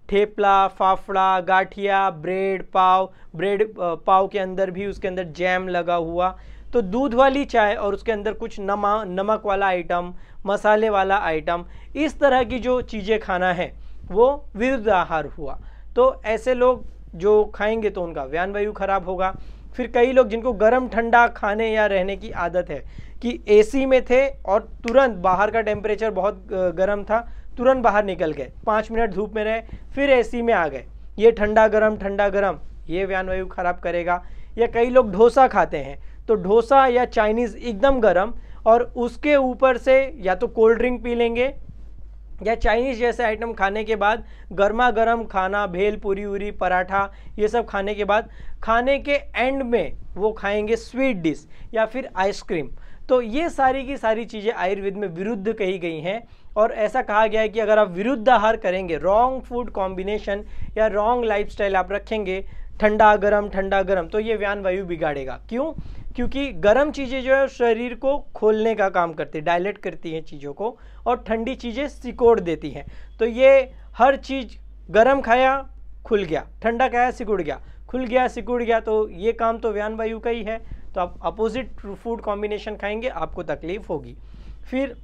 ठेपला फाफड़ा गाठिया ब्रेड पाव ब्रेड पाव के अंदर भी उसके अंदर जैम लगा हुआ तो दूध वाली चाय और उसके अंदर कुछ नमा नमक वाला आइटम मसाले वाला आइटम इस तरह की जो चीज़ें खाना है वो विरुद्ध आहार हुआ तो ऐसे लोग जो खाएंगे तो उनका व्यान वायु खराब होगा फिर कई लोग जिनको गर्म ठंडा खाने या रहने की आदत है कि एसी में थे और तुरंत बाहर का टेम्परेचर बहुत गर्म था तुरंत बाहर निकल गए पाँच मिनट धूप में रहे फिर ए में आ गए ये ठंडा गर्म ठंडा गर्म ये व्यान वायु खराब करेगा या कई लोग डोसा खाते हैं तो डोसा या चाइनीज़ एकदम गर्म और उसके ऊपर से या तो कोल्ड ड्रिंक पी लेंगे या चाइनीज़ जैसे आइटम खाने के बाद गर्मा गर्म खाना भेल पूरी उरी पराठा ये सब खाने के बाद खाने के एंड में वो खाएंगे स्वीट डिश या फिर आइसक्रीम तो ये सारी की सारी चीज़ें आयुर्वेद में विरुद्ध कही गई हैं और ऐसा कहा गया है कि अगर आप विरुद्ध आहार करेंगे रॉन्ग फूड कॉम्बिनेशन या रॉन्ग लाइफस्टाइल आप रखेंगे ठंडा गर्म ठंडा गर्म तो ये व्यान वायु बिगाड़ेगा क्यों क्योंकि गर्म चीज़ें जो है शरीर को खोलने का काम करती है डायलेट करती हैं चीज़ों को और ठंडी चीज़ें सिकोड़ देती हैं तो ये हर चीज़ गर्म खाया खुल गया ठंडा खाया सिकुड़ गया खुल गया सिकुड़ गया तो ये काम तो व्यान वायु का ही है तो आप अपोजिट फूड कॉम्बिनेशन खाएंगे आपको तकलीफ होगी फिर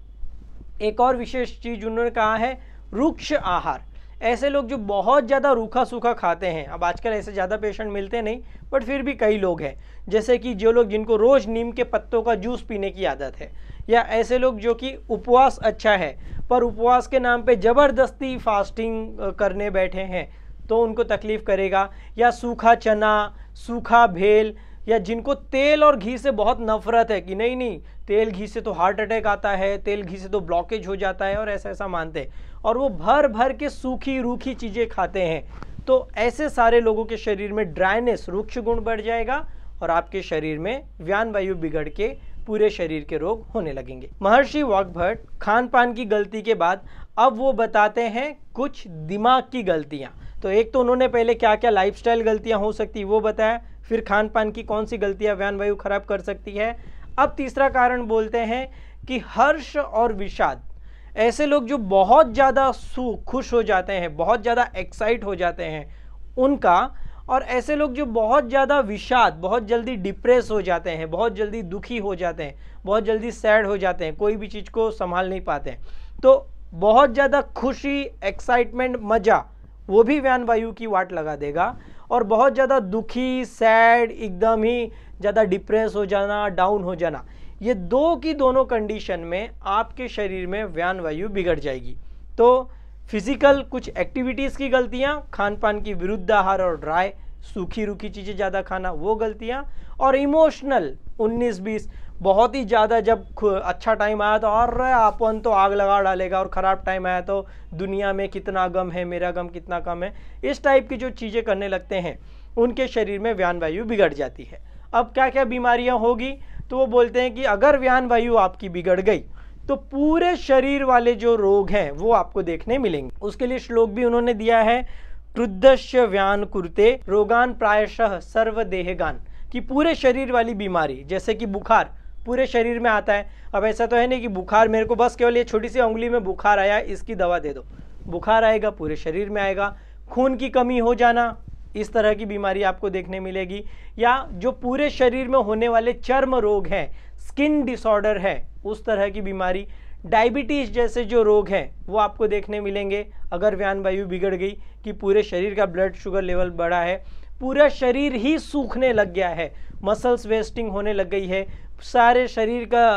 एक और विशेष चीज उन्होंने कहा है रुक्ष आहार ऐसे लोग जो बहुत ज़्यादा रूखा सूखा खाते हैं अब आजकल ऐसे ज़्यादा पेशेंट मिलते नहीं बट फिर भी कई लोग हैं जैसे कि जो लोग जिनको रोज़ नीम के पत्तों का जूस पीने की आदत है या ऐसे लोग जो कि उपवास अच्छा है पर उपवास के नाम पे ज़बरदस्ती फास्टिंग करने बैठे हैं तो उनको तकलीफ़ करेगा या सूखा चना सूखा भेल या जिनको तेल और घी से बहुत नफरत है कि नहीं नहीं तेल घी से तो हार्ट अटैक आता है तेल घी से तो ब्लॉकेज हो जाता है और ऐसा ऐसा मानते हैं और वो भर भर के सूखी रूखी चीज़ें खाते हैं तो ऐसे सारे लोगों के शरीर में ड्राइनेस रुक्ष गुण बढ़ जाएगा और आपके शरीर में व्यान वायु बिगड़ के पूरे शरीर के रोग होने लगेंगे महर्षि वाकभट खान पान की गलती के बाद अब वो बताते हैं कुछ दिमाग की गलतियाँ तो एक तो उन्होंने पहले क्या क्या लाइफस्टाइल गलतियाँ हो सकती वो बताया फिर खान पान की कौन सी गलतियाँ व्यान वायु खराब कर सकती है अब तीसरा कारण बोलते हैं कि हर्ष और विषाद ऐसे लोग जो बहुत ज़्यादा खुश हो जाते हैं बहुत ज़्यादा एक्साइट हो जाते हैं उनका और ऐसे लोग जो बहुत ज़्यादा विषाद बहुत जल्दी डिप्रेस हो जाते हैं बहुत जल्दी दुखी हो जाते हैं बहुत जल्दी सैड हो जाते हैं कोई भी चीज़ को संभाल नहीं पाते तो बहुत ज़्यादा खुशी एक्साइटमेंट मज़ा वो भी व्यान वायु की वाट लगा देगा और बहुत ज़्यादा दुखी सैड एकदम ही ज़्यादा डिप्रेस हो जाना डाउन हो जाना ये दो की दोनों कंडीशन में आपके शरीर में व्यान वायु बिगड़ जाएगी तो फिजिकल कुछ एक्टिविटीज़ की गलतियाँ खान पान की विरुद्ध आहार और ड्राई सूखी रूखी चीज़ें ज़्यादा खाना वो गलतियाँ और इमोशनल 19 बीस बहुत ही ज़्यादा जब अच्छा टाइम आया तो और आपन तो आग लगा डालेगा और ख़राब टाइम आया तो दुनिया में कितना गम है मेरा गम कितना कम है इस टाइप की जो चीज़ें करने लगते हैं उनके शरीर में व्यान वायु बिगड़ जाती है अब क्या क्या बीमारियाँ होगी तो वो बोलते हैं कि अगर व्यान वायु आपकी बिगड़ गई तो पूरे शरीर वाले जो रोग हैं वो आपको देखने मिलेंगे उसके लिए श्लोक भी उन्होंने दिया है क्रुद्धस्य व्यान कुरते रोगान प्रायशः सर्वदेहगान कि पूरे शरीर वाली बीमारी जैसे कि बुखार पूरे शरीर में आता है अब ऐसा तो है नहीं कि बुखार मेरे को बस केवल ये छोटी सी उंगली में बुखार आया इसकी दवा दे दो बुखार आएगा पूरे शरीर में आएगा खून की कमी हो जाना इस तरह की बीमारी आपको देखने मिलेगी या जो पूरे शरीर में होने वाले चर्म रोग हैं स्किन डिसऑर्डर है उस तरह की बीमारी डायबिटीज़ जैसे जो रोग हैं वो आपको देखने मिलेंगे अगर व्यान वायु बिगड़ गई कि पूरे शरीर का ब्लड शुगर लेवल बढ़ा है पूरा शरीर ही सूखने लग गया है मसल्स वेस्टिंग होने लग गई है सारे शरीर का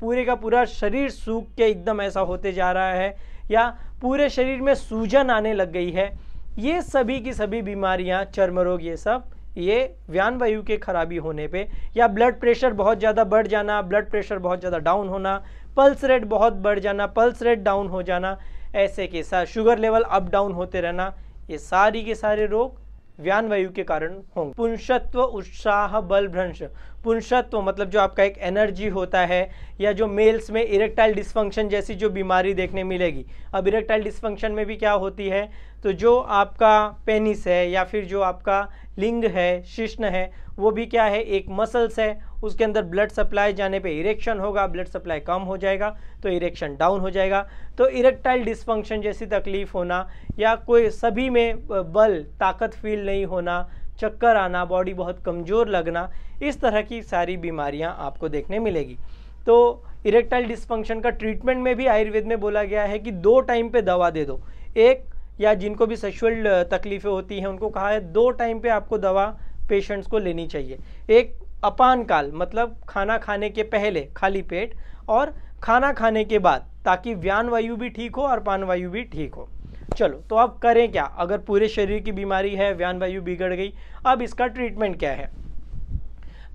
पूरे का पूरा शरीर सूख के एकदम ऐसा होते जा रहा है या पूरे शरीर में सूजन आने लग गई है ये सभी की सभी बीमारियां चर्म रोग ये सब ये व्यान वायु के खराबी होने पे या ब्लड प्रेशर बहुत ज़्यादा बढ़ जाना ब्लड प्रेशर बहुत ज़्यादा डाउन होना पल्स रेट बहुत बढ़ जाना पल्स रेट डाउन हो जाना ऐसे के साथ शुगर लेवल अप डाउन होते रहना ये सारी के सारे रोग व्यान वायु के कारण होंगे पुंशत्व उत्साह बल भ्रंश पुंशत्व तो मतलब जो आपका एक एनर्जी होता है या जो मेल्स में इरेक्टाइल डिस्फंक्शन जैसी जो बीमारी देखने मिलेगी अब इरेक्टाइल डिस्फंक्शन में भी क्या होती है तो जो आपका पेनिस है या फिर जो आपका लिंग है शिश्न है वो भी क्या है एक मसल्स है उसके अंदर ब्लड सप्लाई जाने पे इरेक्शन होगा ब्लड सप्लाई कम हो जाएगा तो इरेक्शन डाउन हो जाएगा तो इरेक्टाइल डिस्फंक्शन जैसी तकलीफ़ होना या कोई सभी में बल ताकत फील नहीं होना चक्कर आना बॉडी बहुत कमज़ोर लगना इस तरह की सारी बीमारियां आपको देखने मिलेगी तो इरेक्टाइल डिस्फंक्शन का ट्रीटमेंट में भी आयुर्वेद में बोला गया है कि दो टाइम पे दवा दे दो एक या जिनको भी सेक्शुअल तकलीफ़ें होती हैं उनको कहा है दो टाइम पे आपको दवा पेशेंट्स को लेनी चाहिए एक अपान काल मतलब खाना खाने के पहले खाली पेट और खाना खाने के बाद ताकि व्यान वायु भी ठीक हो और पान वायु भी ठीक हो चलो तो अब करें क्या अगर पूरे शरीर की बीमारी है व्यान वायु बिगड़ गई अब इसका ट्रीटमेंट क्या है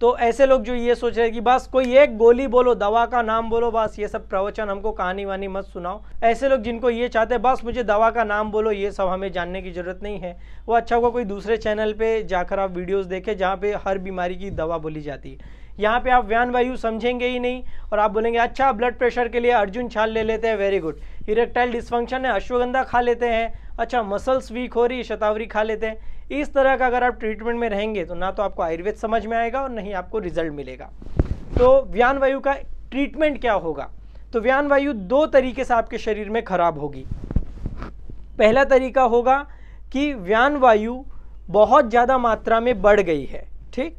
तो ऐसे लोग जो ये सोच रहे कि बस कोई एक गोली बोलो दवा का नाम बोलो बस ये सब प्रवचन हमको कहानी वानी मत सुनाओ ऐसे लोग जिनको ये चाहते हैं बस मुझे दवा का नाम बोलो ये सब हमें जानने की ज़रूरत नहीं है वो अच्छा होगा कोई दूसरे चैनल पे जाकर आप वीडियोस देखें जहाँ पे हर बीमारी की दवा बोली जाती है यहाँ पे आप व्यान वायु समझेंगे ही नहीं और आप बोलेंगे अच्छा ब्लड प्रेशर के लिए अर्जुन छाल ले लेते हैं वेरी गुड इरेक्टाइल डिस्फंक्शन है अश्वगंधा खा लेते हैं अच्छा मसल्स वीक हो रही शतावरी खा लेते हैं इस तरह का अगर आप ट्रीटमेंट में रहेंगे तो ना तो आपको आयुर्वेद समझ में आएगा और ही आपको रिजल्ट मिलेगा तो व्यान वायु का ट्रीटमेंट क्या होगा तो व्यान वायु दो तरीके से आपके शरीर में खराब होगी पहला तरीका होगा कि व्यान वायु बहुत ज़्यादा मात्रा में बढ़ गई है ठीक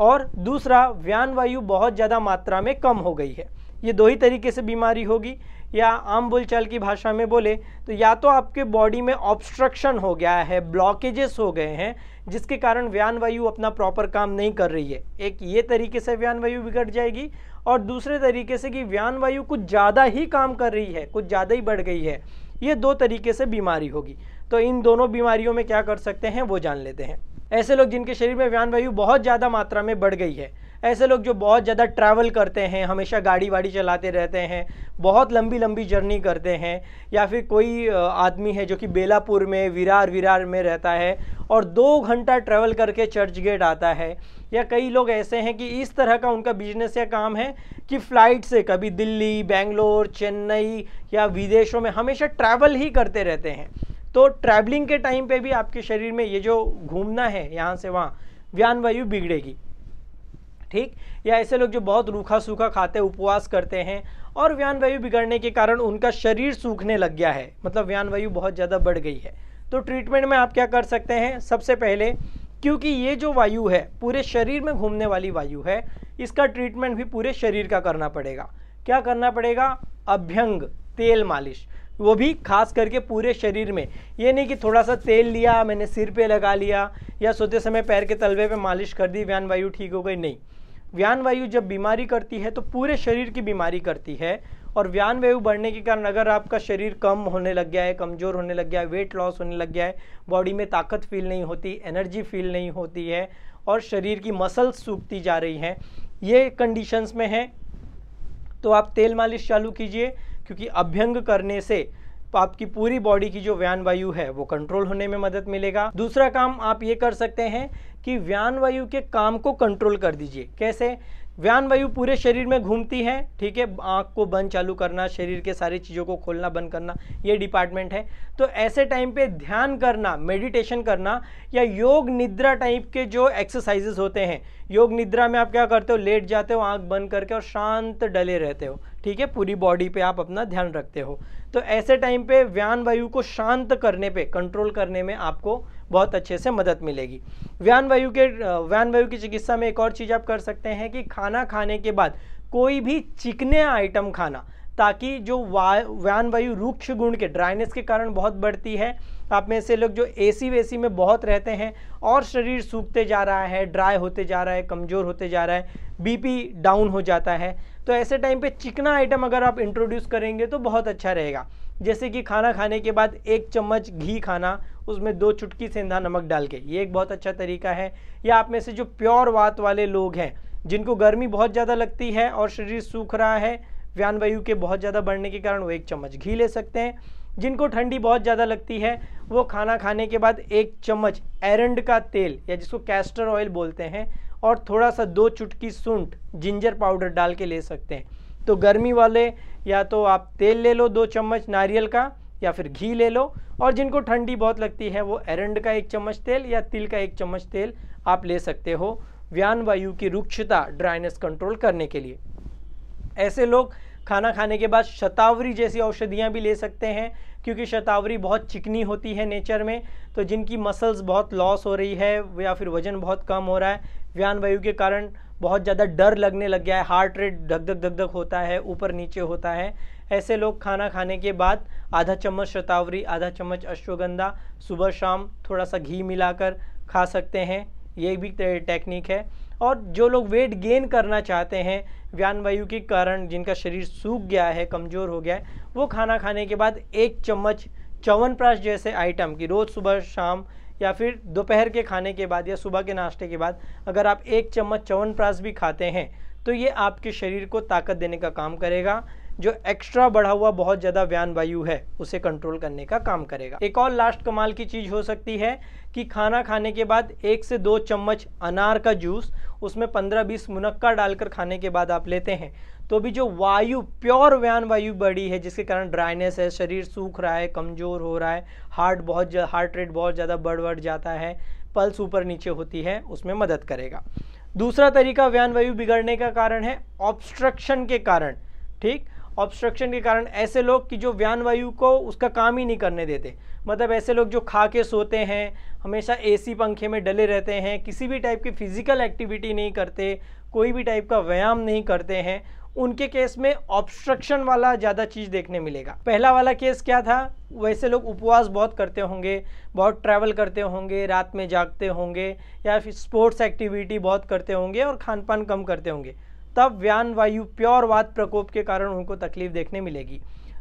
और दूसरा व्यान वायु बहुत ज़्यादा मात्रा में कम हो गई है ये दो ही तरीके से बीमारी होगी या आम बोलचाल की भाषा में बोले तो या तो आपके बॉडी में ऑब्स्ट्रक्शन हो गया है ब्लॉकेजेस हो गए हैं जिसके कारण व्यान वायु अपना प्रॉपर काम नहीं कर रही है एक ये तरीके से व्यान वायु बिगड़ जाएगी और दूसरे तरीके से कि व्यान वायु कुछ ज़्यादा ही काम कर रही है कुछ ज़्यादा ही बढ़ गई है ये दो तरीके से बीमारी होगी तो इन दोनों बीमारियों में क्या कर सकते हैं वो जान लेते हैं ऐसे लोग जिनके शरीर में व्यान वायु बहुत ज़्यादा मात्रा में बढ़ गई है ऐसे लोग जो बहुत ज़्यादा ट्रैवल करते हैं हमेशा गाड़ी वाड़ी चलाते रहते हैं बहुत लंबी लंबी जर्नी करते हैं या फिर कोई आदमी है जो कि बेलापुर में विरार विरार में रहता है और दो घंटा ट्रैवल करके चर्च गेट आता है या कई लोग ऐसे हैं कि इस तरह का उनका बिजनेस या काम है कि फ़्लाइट से कभी दिल्ली बेंगलोर चेन्नई या विदेशों में हमेशा ट्रैवल ही करते रहते हैं तो ट्रैवलिंग के टाइम पे भी आपके शरीर में ये जो घूमना है यहाँ से वहाँ व्यान वायु बिगड़ेगी ठीक या ऐसे लोग जो बहुत रूखा सूखा खाते उपवास करते हैं और व्यान वायु बिगड़ने के कारण उनका शरीर सूखने लग गया है मतलब व्यान वायु बहुत ज़्यादा बढ़ गई है तो ट्रीटमेंट में आप क्या कर सकते हैं सबसे पहले क्योंकि ये जो वायु है पूरे शरीर में घूमने वाली वायु है इसका ट्रीटमेंट भी पूरे शरीर का करना पड़ेगा क्या करना पड़ेगा अभ्यंग तेल मालिश वो भी खास करके पूरे शरीर में ये नहीं कि थोड़ा सा तेल लिया मैंने सिर पे लगा लिया या सोते समय पैर के तलवे पे मालिश कर दी व्यान वायु ठीक हो गई नहीं व्यान वायु जब बीमारी करती है तो पूरे शरीर की बीमारी करती है और व्यान वायु बढ़ने के कारण अगर आपका शरीर कम होने लग गया है कमज़ोर होने लग गया है वेट लॉस होने लग गया है बॉडी में ताकत फील नहीं होती एनर्जी फील नहीं होती है और शरीर की मसल्स सूखती जा रही हैं ये कंडीशंस में है तो आप तेल मालिश चालू कीजिए क्योंकि अभ्यंग करने से आपकी पूरी बॉडी की जो व्यान वायु है वो कंट्रोल होने में मदद मिलेगा दूसरा काम आप ये कर सकते हैं कि व्यान वायु के काम को कंट्रोल कर दीजिए कैसे व्यान वायु पूरे शरीर में घूमती है ठीक है आँख को बंद चालू करना शरीर के सारी चीज़ों को खोलना बंद करना ये डिपार्टमेंट है तो ऐसे टाइम पे ध्यान करना मेडिटेशन करना या योग निद्रा टाइप के जो एक्सरसाइजेज होते हैं योग निद्रा में आप क्या करते हो लेट जाते हो आँख बंद करके और शांत डले रहते हो ठीक है पूरी बॉडी पे आप अपना ध्यान रखते हो तो ऐसे टाइम पे व्यान वायु को शांत करने पे कंट्रोल करने में आपको बहुत अच्छे से मदद मिलेगी व्यान वायु के व्यान वायु की चिकित्सा में एक और चीज़ आप कर सकते हैं कि खाना खाने के बाद कोई भी चिकने आइटम खाना ताकि जो वा व्यान वायु रूक्ष गुण के ड्राइनेस के कारण बहुत बढ़ती है आप में से लोग जो एसी वेसी में बहुत रहते हैं और शरीर सूखते जा रहा है ड्राई होते जा रहा है कमज़ोर होते जा रहा है बीपी डाउन हो जाता है तो ऐसे टाइम पे चिकना आइटम अगर आप इंट्रोड्यूस करेंगे तो बहुत अच्छा रहेगा जैसे कि खाना खाने के बाद एक चम्मच घी खाना उसमें दो चुटकी सेंधा नमक डाल के ये एक बहुत अच्छा तरीका है या आप में से जो प्योर वात वाले लोग हैं जिनको गर्मी बहुत ज़्यादा लगती है और शरीर सूख रहा है व्यान वायु के बहुत ज़्यादा बढ़ने के कारण वो एक चम्मच घी ले सकते हैं जिनको ठंडी बहुत ज़्यादा लगती है वो खाना खाने के बाद एक चम्मच एरंड का तेल या जिसको कैस्टर ऑयल बोलते हैं और थोड़ा सा दो चुटकी सूंठ जिंजर पाउडर डाल के ले सकते हैं तो गर्मी वाले या तो आप तेल ले लो दो चम्मच नारियल का या फिर घी ले लो और जिनको ठंडी बहुत लगती है वो एरंड का एक चम्मच तेल या तिल का एक चम्मच तेल आप ले सकते हो व्यान वायु की रुक्षता ड्राइनेस कंट्रोल करने के लिए ऐसे लोग खाना खाने के बाद शतावरी जैसी औषधियाँ भी ले सकते हैं क्योंकि शतावरी बहुत चिकनी होती है नेचर में तो जिनकी मसल्स बहुत लॉस हो रही है या फिर वजन बहुत कम हो रहा है व्यान वायु के कारण बहुत ज़्यादा डर लगने लग गया है हार्ट रेट धक धक धक धक होता है ऊपर नीचे होता है ऐसे लोग खाना खाने के बाद आधा चम्मच शतावरी आधा चम्मच अश्वगंधा सुबह शाम थोड़ा सा घी मिलाकर खा सकते हैं ये भी टेक्निक है और जो लोग वेट गेन करना चाहते हैं व्यान वायु के कारण जिनका शरीर सूख गया है कमज़ोर हो गया है वो खाना खाने के बाद एक चम्मच प्राश जैसे आइटम की रोज़ सुबह शाम या फिर दोपहर के खाने के बाद या सुबह के नाश्ते के बाद अगर आप एक चम्मच प्राश भी खाते हैं तो ये आपके शरीर को ताकत देने का काम करेगा जो एक्स्ट्रा बढ़ा हुआ बहुत ज़्यादा व्यान वायु है उसे कंट्रोल करने का काम करेगा एक और लास्ट कमाल की चीज़ हो सकती है कि खाना खाने के बाद एक से दो चम्मच अनार का जूस उसमें 15-20 मुनक्का डालकर खाने के बाद आप लेते हैं तो भी जो वायु प्योर व्यान वायु बड़ी है जिसके कारण ड्राइनेस है शरीर सूख रहा है कमज़ोर हो रहा है हार्ट बहुत हार्ट रेट बहुत ज़्यादा बढ़ बढ़ जाता है पल्स ऊपर नीचे होती है उसमें मदद करेगा दूसरा तरीका व्यान वायु बिगड़ने का कारण है ऑब्स्ट्रक्शन के कारण ठीक ऑब्स्ट्रक्शन के कारण ऐसे लोग कि जो व्यान वायु को उसका काम ही नहीं करने देते मतलब ऐसे लोग जो खा के सोते हैं हमेशा एसी पंखे में डले रहते हैं किसी भी टाइप की फिजिकल एक्टिविटी नहीं करते कोई भी टाइप का व्यायाम नहीं करते हैं उनके केस में ऑब्स्ट्रक्शन वाला ज़्यादा चीज़ देखने मिलेगा पहला वाला केस क्या था वैसे लोग उपवास बहुत करते होंगे बहुत ट्रैवल करते होंगे रात में जागते होंगे या फिर स्पोर्ट्स एक्टिविटी बहुत करते होंगे और खान पान कम करते होंगे तब व्यान वायु प्योर वात प्रकोप के कारण उनको तकलीफ देखने मिलेगी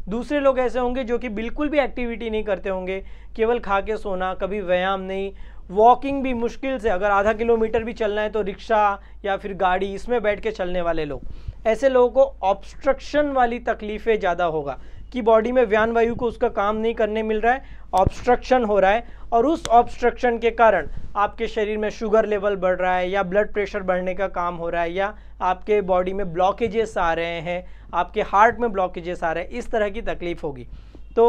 दूसरे लोग ऐसे होंगे जो कि बिल्कुल भी एक्टिविटी नहीं करते होंगे केवल खा के सोना कभी व्यायाम नहीं वॉकिंग भी मुश्किल से अगर आधा किलोमीटर भी चलना है तो रिक्शा या फिर गाड़ी इसमें बैठ के चलने वाले लोग ऐसे लोगों को ऑब्स्ट्रक्शन वाली तकलीफ़ें ज़्यादा होगा कि बॉडी में व्यान वायु को उसका काम नहीं करने मिल रहा है ऑब्स्ट्रक्शन हो रहा है और उस ऑब्स्ट्रक्शन के कारण आपके शरीर में शुगर लेवल बढ़ रहा है या ब्लड प्रेशर बढ़ने का काम हो रहा है या आपके बॉडी में ब्लॉकेजेस आ रहे हैं आपके हार्ट में ब्लॉकेजेस आ रहे हैं इस तरह की तकलीफ़ होगी तो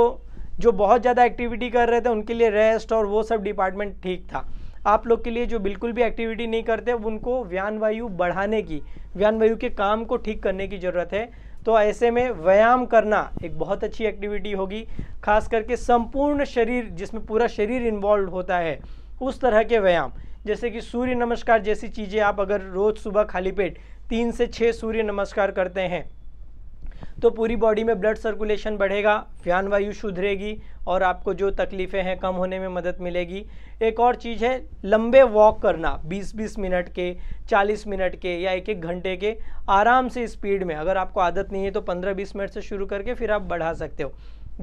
जो बहुत ज़्यादा एक्टिविटी कर रहे थे उनके लिए रेस्ट और वो सब डिपार्टमेंट ठीक था आप लोग के लिए जो बिल्कुल भी एक्टिविटी नहीं करते उनको व्यान वायु बढ़ाने की व्यान वायु के काम को ठीक करने की ज़रूरत है तो ऐसे में व्यायाम करना एक बहुत अच्छी एक्टिविटी होगी खास करके संपूर्ण शरीर जिसमें पूरा शरीर इन्वॉल्व होता है उस तरह के व्यायाम जैसे कि सूर्य नमस्कार जैसी चीज़ें आप अगर रोज़ सुबह खाली पेट तीन से छः सूर्य नमस्कार करते हैं तो पूरी बॉडी में ब्लड सर्कुलेशन बढ़ेगा व्यान वायु शुद्ध रहेगी और आपको जो तकलीफ़ें हैं कम होने में मदद मिलेगी एक और चीज़ है लंबे वॉक करना 20-20 मिनट के 40 मिनट के या एक एक घंटे के आराम से स्पीड में अगर आपको आदत नहीं है तो 15-20 मिनट से शुरू करके फिर आप बढ़ा सकते हो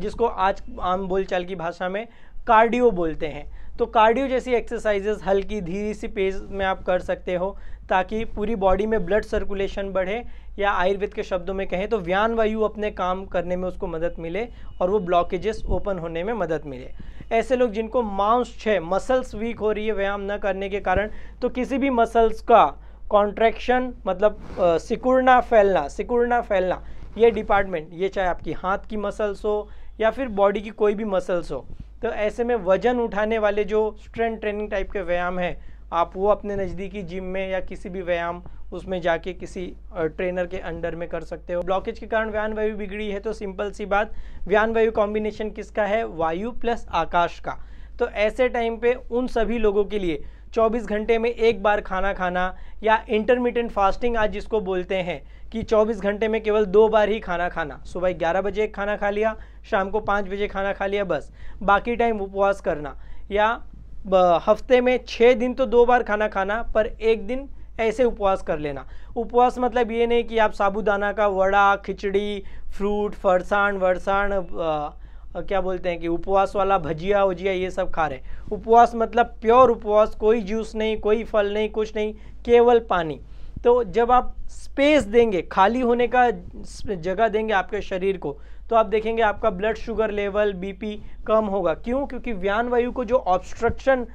जिसको आज आम बोलचाल की भाषा में कार्डियो बोलते हैं तो कार्डियो जैसी एक्सरसाइजेज हल्की धीरे सी पेज में आप कर सकते हो ताकि पूरी बॉडी में ब्लड सर्कुलेशन बढ़े या आयुर्वेद के शब्दों में कहें तो व्यान वायु अपने काम करने में उसको मदद मिले और वो ब्लॉकेजेस ओपन होने में मदद मिले ऐसे लोग जिनको मांस छः मसल्स वीक हो रही है व्यायाम न करने के कारण तो किसी भी मसल्स का कॉन्ट्रैक्शन मतलब सिकुड़ना फैलना सिकुड़ना फैलना ये डिपार्टमेंट ये चाहे आपकी हाथ की मसल्स हो या फिर बॉडी की कोई भी मसल्स हो तो ऐसे में वजन उठाने वाले जो स्ट्रेंथ ट्रेनिंग टाइप के व्यायाम हैं आप वो अपने नज़दीकी जिम में या किसी भी व्यायाम उसमें जाके किसी ट्रेनर के अंडर में कर सकते हो ब्लॉकेज के कारण व्यान वायु बिगड़ी है तो सिंपल सी बात व्यान वायु कॉम्बिनेशन किसका है वायु प्लस आकाश का तो ऐसे टाइम पे उन सभी लोगों के लिए 24 घंटे में एक बार खाना खाना या इंटरमीडियंट फास्टिंग आज जिसको बोलते हैं कि 24 घंटे में केवल दो बार ही खाना खाना सुबह 11 बजे एक खाना खा लिया शाम को 5 बजे खाना खा लिया बस बाकी टाइम उपवास करना या हफ्ते में छः दिन तो दो बार खाना खाना पर एक दिन ऐसे उपवास कर लेना उपवास मतलब ये नहीं कि आप साबुदाना का वड़ा खिचड़ी फ्रूट फरसान वरसान क्या बोलते हैं कि उपवास वाला भजिया उजिया ये सब खा रहे उपवास मतलब प्योर उपवास कोई जूस नहीं कोई फल नहीं कुछ नहीं केवल पानी तो जब आप स्पेस देंगे खाली होने का जगह देंगे आपके शरीर को तो आप देखेंगे आपका ब्लड शुगर लेवल बीपी कम होगा क्यों क्योंकि व्यान वायु को जो ऑब्स्ट्रक्शन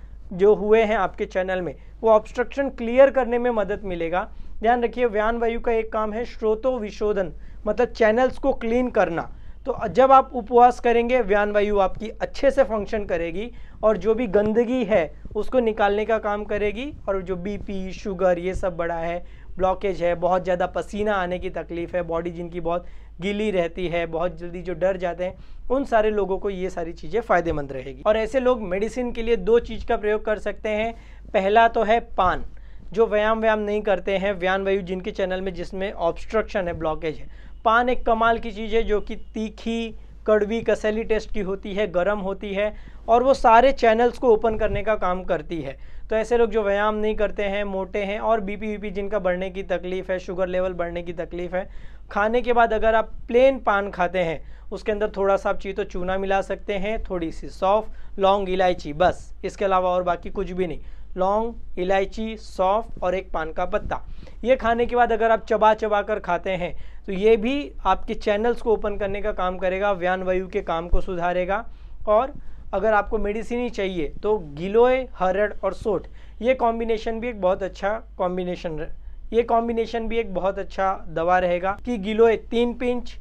जो हुए हैं आपके चैनल में वो ऑब्स्ट्रक्शन क्लियर करने में मदद मिलेगा ध्यान रखिए व्यान वायु का एक काम है स्रोतो विशोधन मतलब चैनल्स को क्लीन करना तो जब आप उपवास करेंगे व्यान वायु आपकी अच्छे से फंक्शन करेगी और जो भी गंदगी है उसको निकालने का काम करेगी और जो बीपी शुगर ये सब बड़ा है ब्लॉकेज है बहुत ज़्यादा पसीना आने की तकलीफ़ है बॉडी जिनकी बहुत गीली रहती है बहुत जल्दी जो डर जाते हैं उन सारे लोगों को ये सारी चीज़ें फ़ायदेमंद रहेगी और ऐसे लोग मेडिसिन के लिए दो चीज़ का प्रयोग कर सकते हैं पहला तो है पान जो व्यायाम व्यायाम नहीं करते हैं व्यान वायु जिनके चैनल में जिसमें ऑब्स्ट्रक्शन है ब्लॉकेज है पान एक कमाल की चीज़ है जो कि तीखी कड़वी कसैली टेस्ट की होती है गर्म होती है और वो सारे चैनल्स को ओपन करने का काम करती है तो ऐसे लोग जो व्यायाम नहीं करते हैं मोटे हैं और बीपी वीपी जिनका बढ़ने की तकलीफ़ है शुगर लेवल बढ़ने की तकलीफ़ है खाने के बाद अगर आप प्लेन पान खाते हैं उसके अंदर थोड़ा सा आप चाहिए तो चूना मिला सकते हैं थोड़ी सी सौफ लौंग इलायची बस इसके अलावा और बाकी कुछ भी नहीं लौंग इलायची सौफ और एक पान का पत्ता ये खाने के बाद अगर आप चबा चबा कर खाते हैं तो ये भी आपके चैनल्स को ओपन करने का काम करेगा व्यान वायु के काम को सुधारेगा और अगर आपको मेडिसिन ही चाहिए तो गिलोय हरड़ और सोट ये कॉम्बिनेशन भी एक बहुत अच्छा कॉम्बिनेशन ये कॉम्बिनेशन भी एक बहुत अच्छा दवा रहेगा कि गिलोय तीन पिंच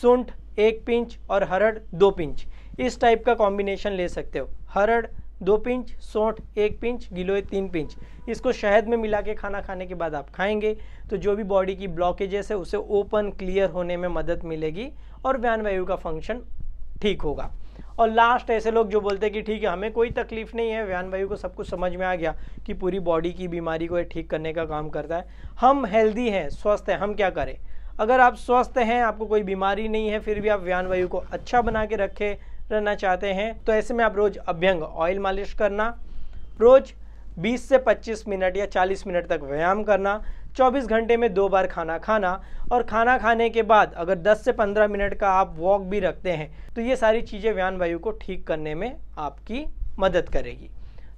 सुंठ एक पिंच और हरड़ दो पिंच इस टाइप का कॉम्बिनेशन ले सकते हो हरड़ दो पिंच सोंठ एक पिंच गिलोय तीन पिंच इसको शहद में मिला के खाना खाने के बाद आप खाएंगे तो जो भी बॉडी की ब्लॉकेजेस है उसे ओपन क्लियर होने में मदद मिलेगी और व्यान वायु का फंक्शन ठीक होगा और लास्ट ऐसे लोग जो बोलते हैं कि ठीक है हमें कोई तकलीफ़ नहीं है व्यान वायु को सब कुछ समझ में आ गया कि पूरी बॉडी की बीमारी को ठीक करने का काम करता है हम हेल्दी हैं स्वस्थ हैं हम क्या करें अगर आप स्वस्थ हैं आपको कोई बीमारी नहीं है फिर भी आप व्यान वायु को अच्छा बना के रखे रहना चाहते हैं तो ऐसे में आप रोज़ अभ्यंग ऑयल मालिश करना रोज़ 20 से 25 मिनट या 40 मिनट तक व्यायाम करना 24 घंटे में दो बार खाना खाना और खाना खाने के बाद अगर 10 से 15 मिनट का आप वॉक भी रखते हैं तो ये सारी चीज़ें व्यान वायु को ठीक करने में आपकी मदद करेगी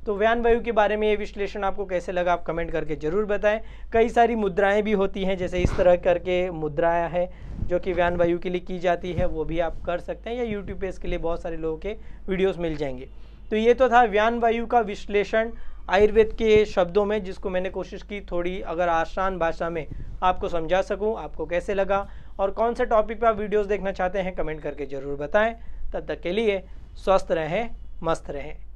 तो व्यान वायु के बारे में ये विश्लेषण आपको कैसे लगा आप कमेंट करके ज़रूर बताएं कई सारी मुद्राएं भी होती हैं जैसे इस तरह करके मुद्राएँ है जो कि व्यान वायु के लिए की जाती है वो भी आप कर सकते हैं या यूट्यूब पे इसके लिए बहुत सारे लोगों के वीडियोज़ मिल जाएंगे तो ये तो था व्यान वायु का विश्लेषण आयुर्वेद के शब्दों में जिसको मैंने कोशिश की थोड़ी अगर आसान भाषा में आपको समझा सकूं आपको कैसे लगा और कौन से टॉपिक पर आप वीडियोज़ देखना चाहते हैं कमेंट करके ज़रूर बताएं तब तक के लिए स्वस्थ रहें मस्त रहें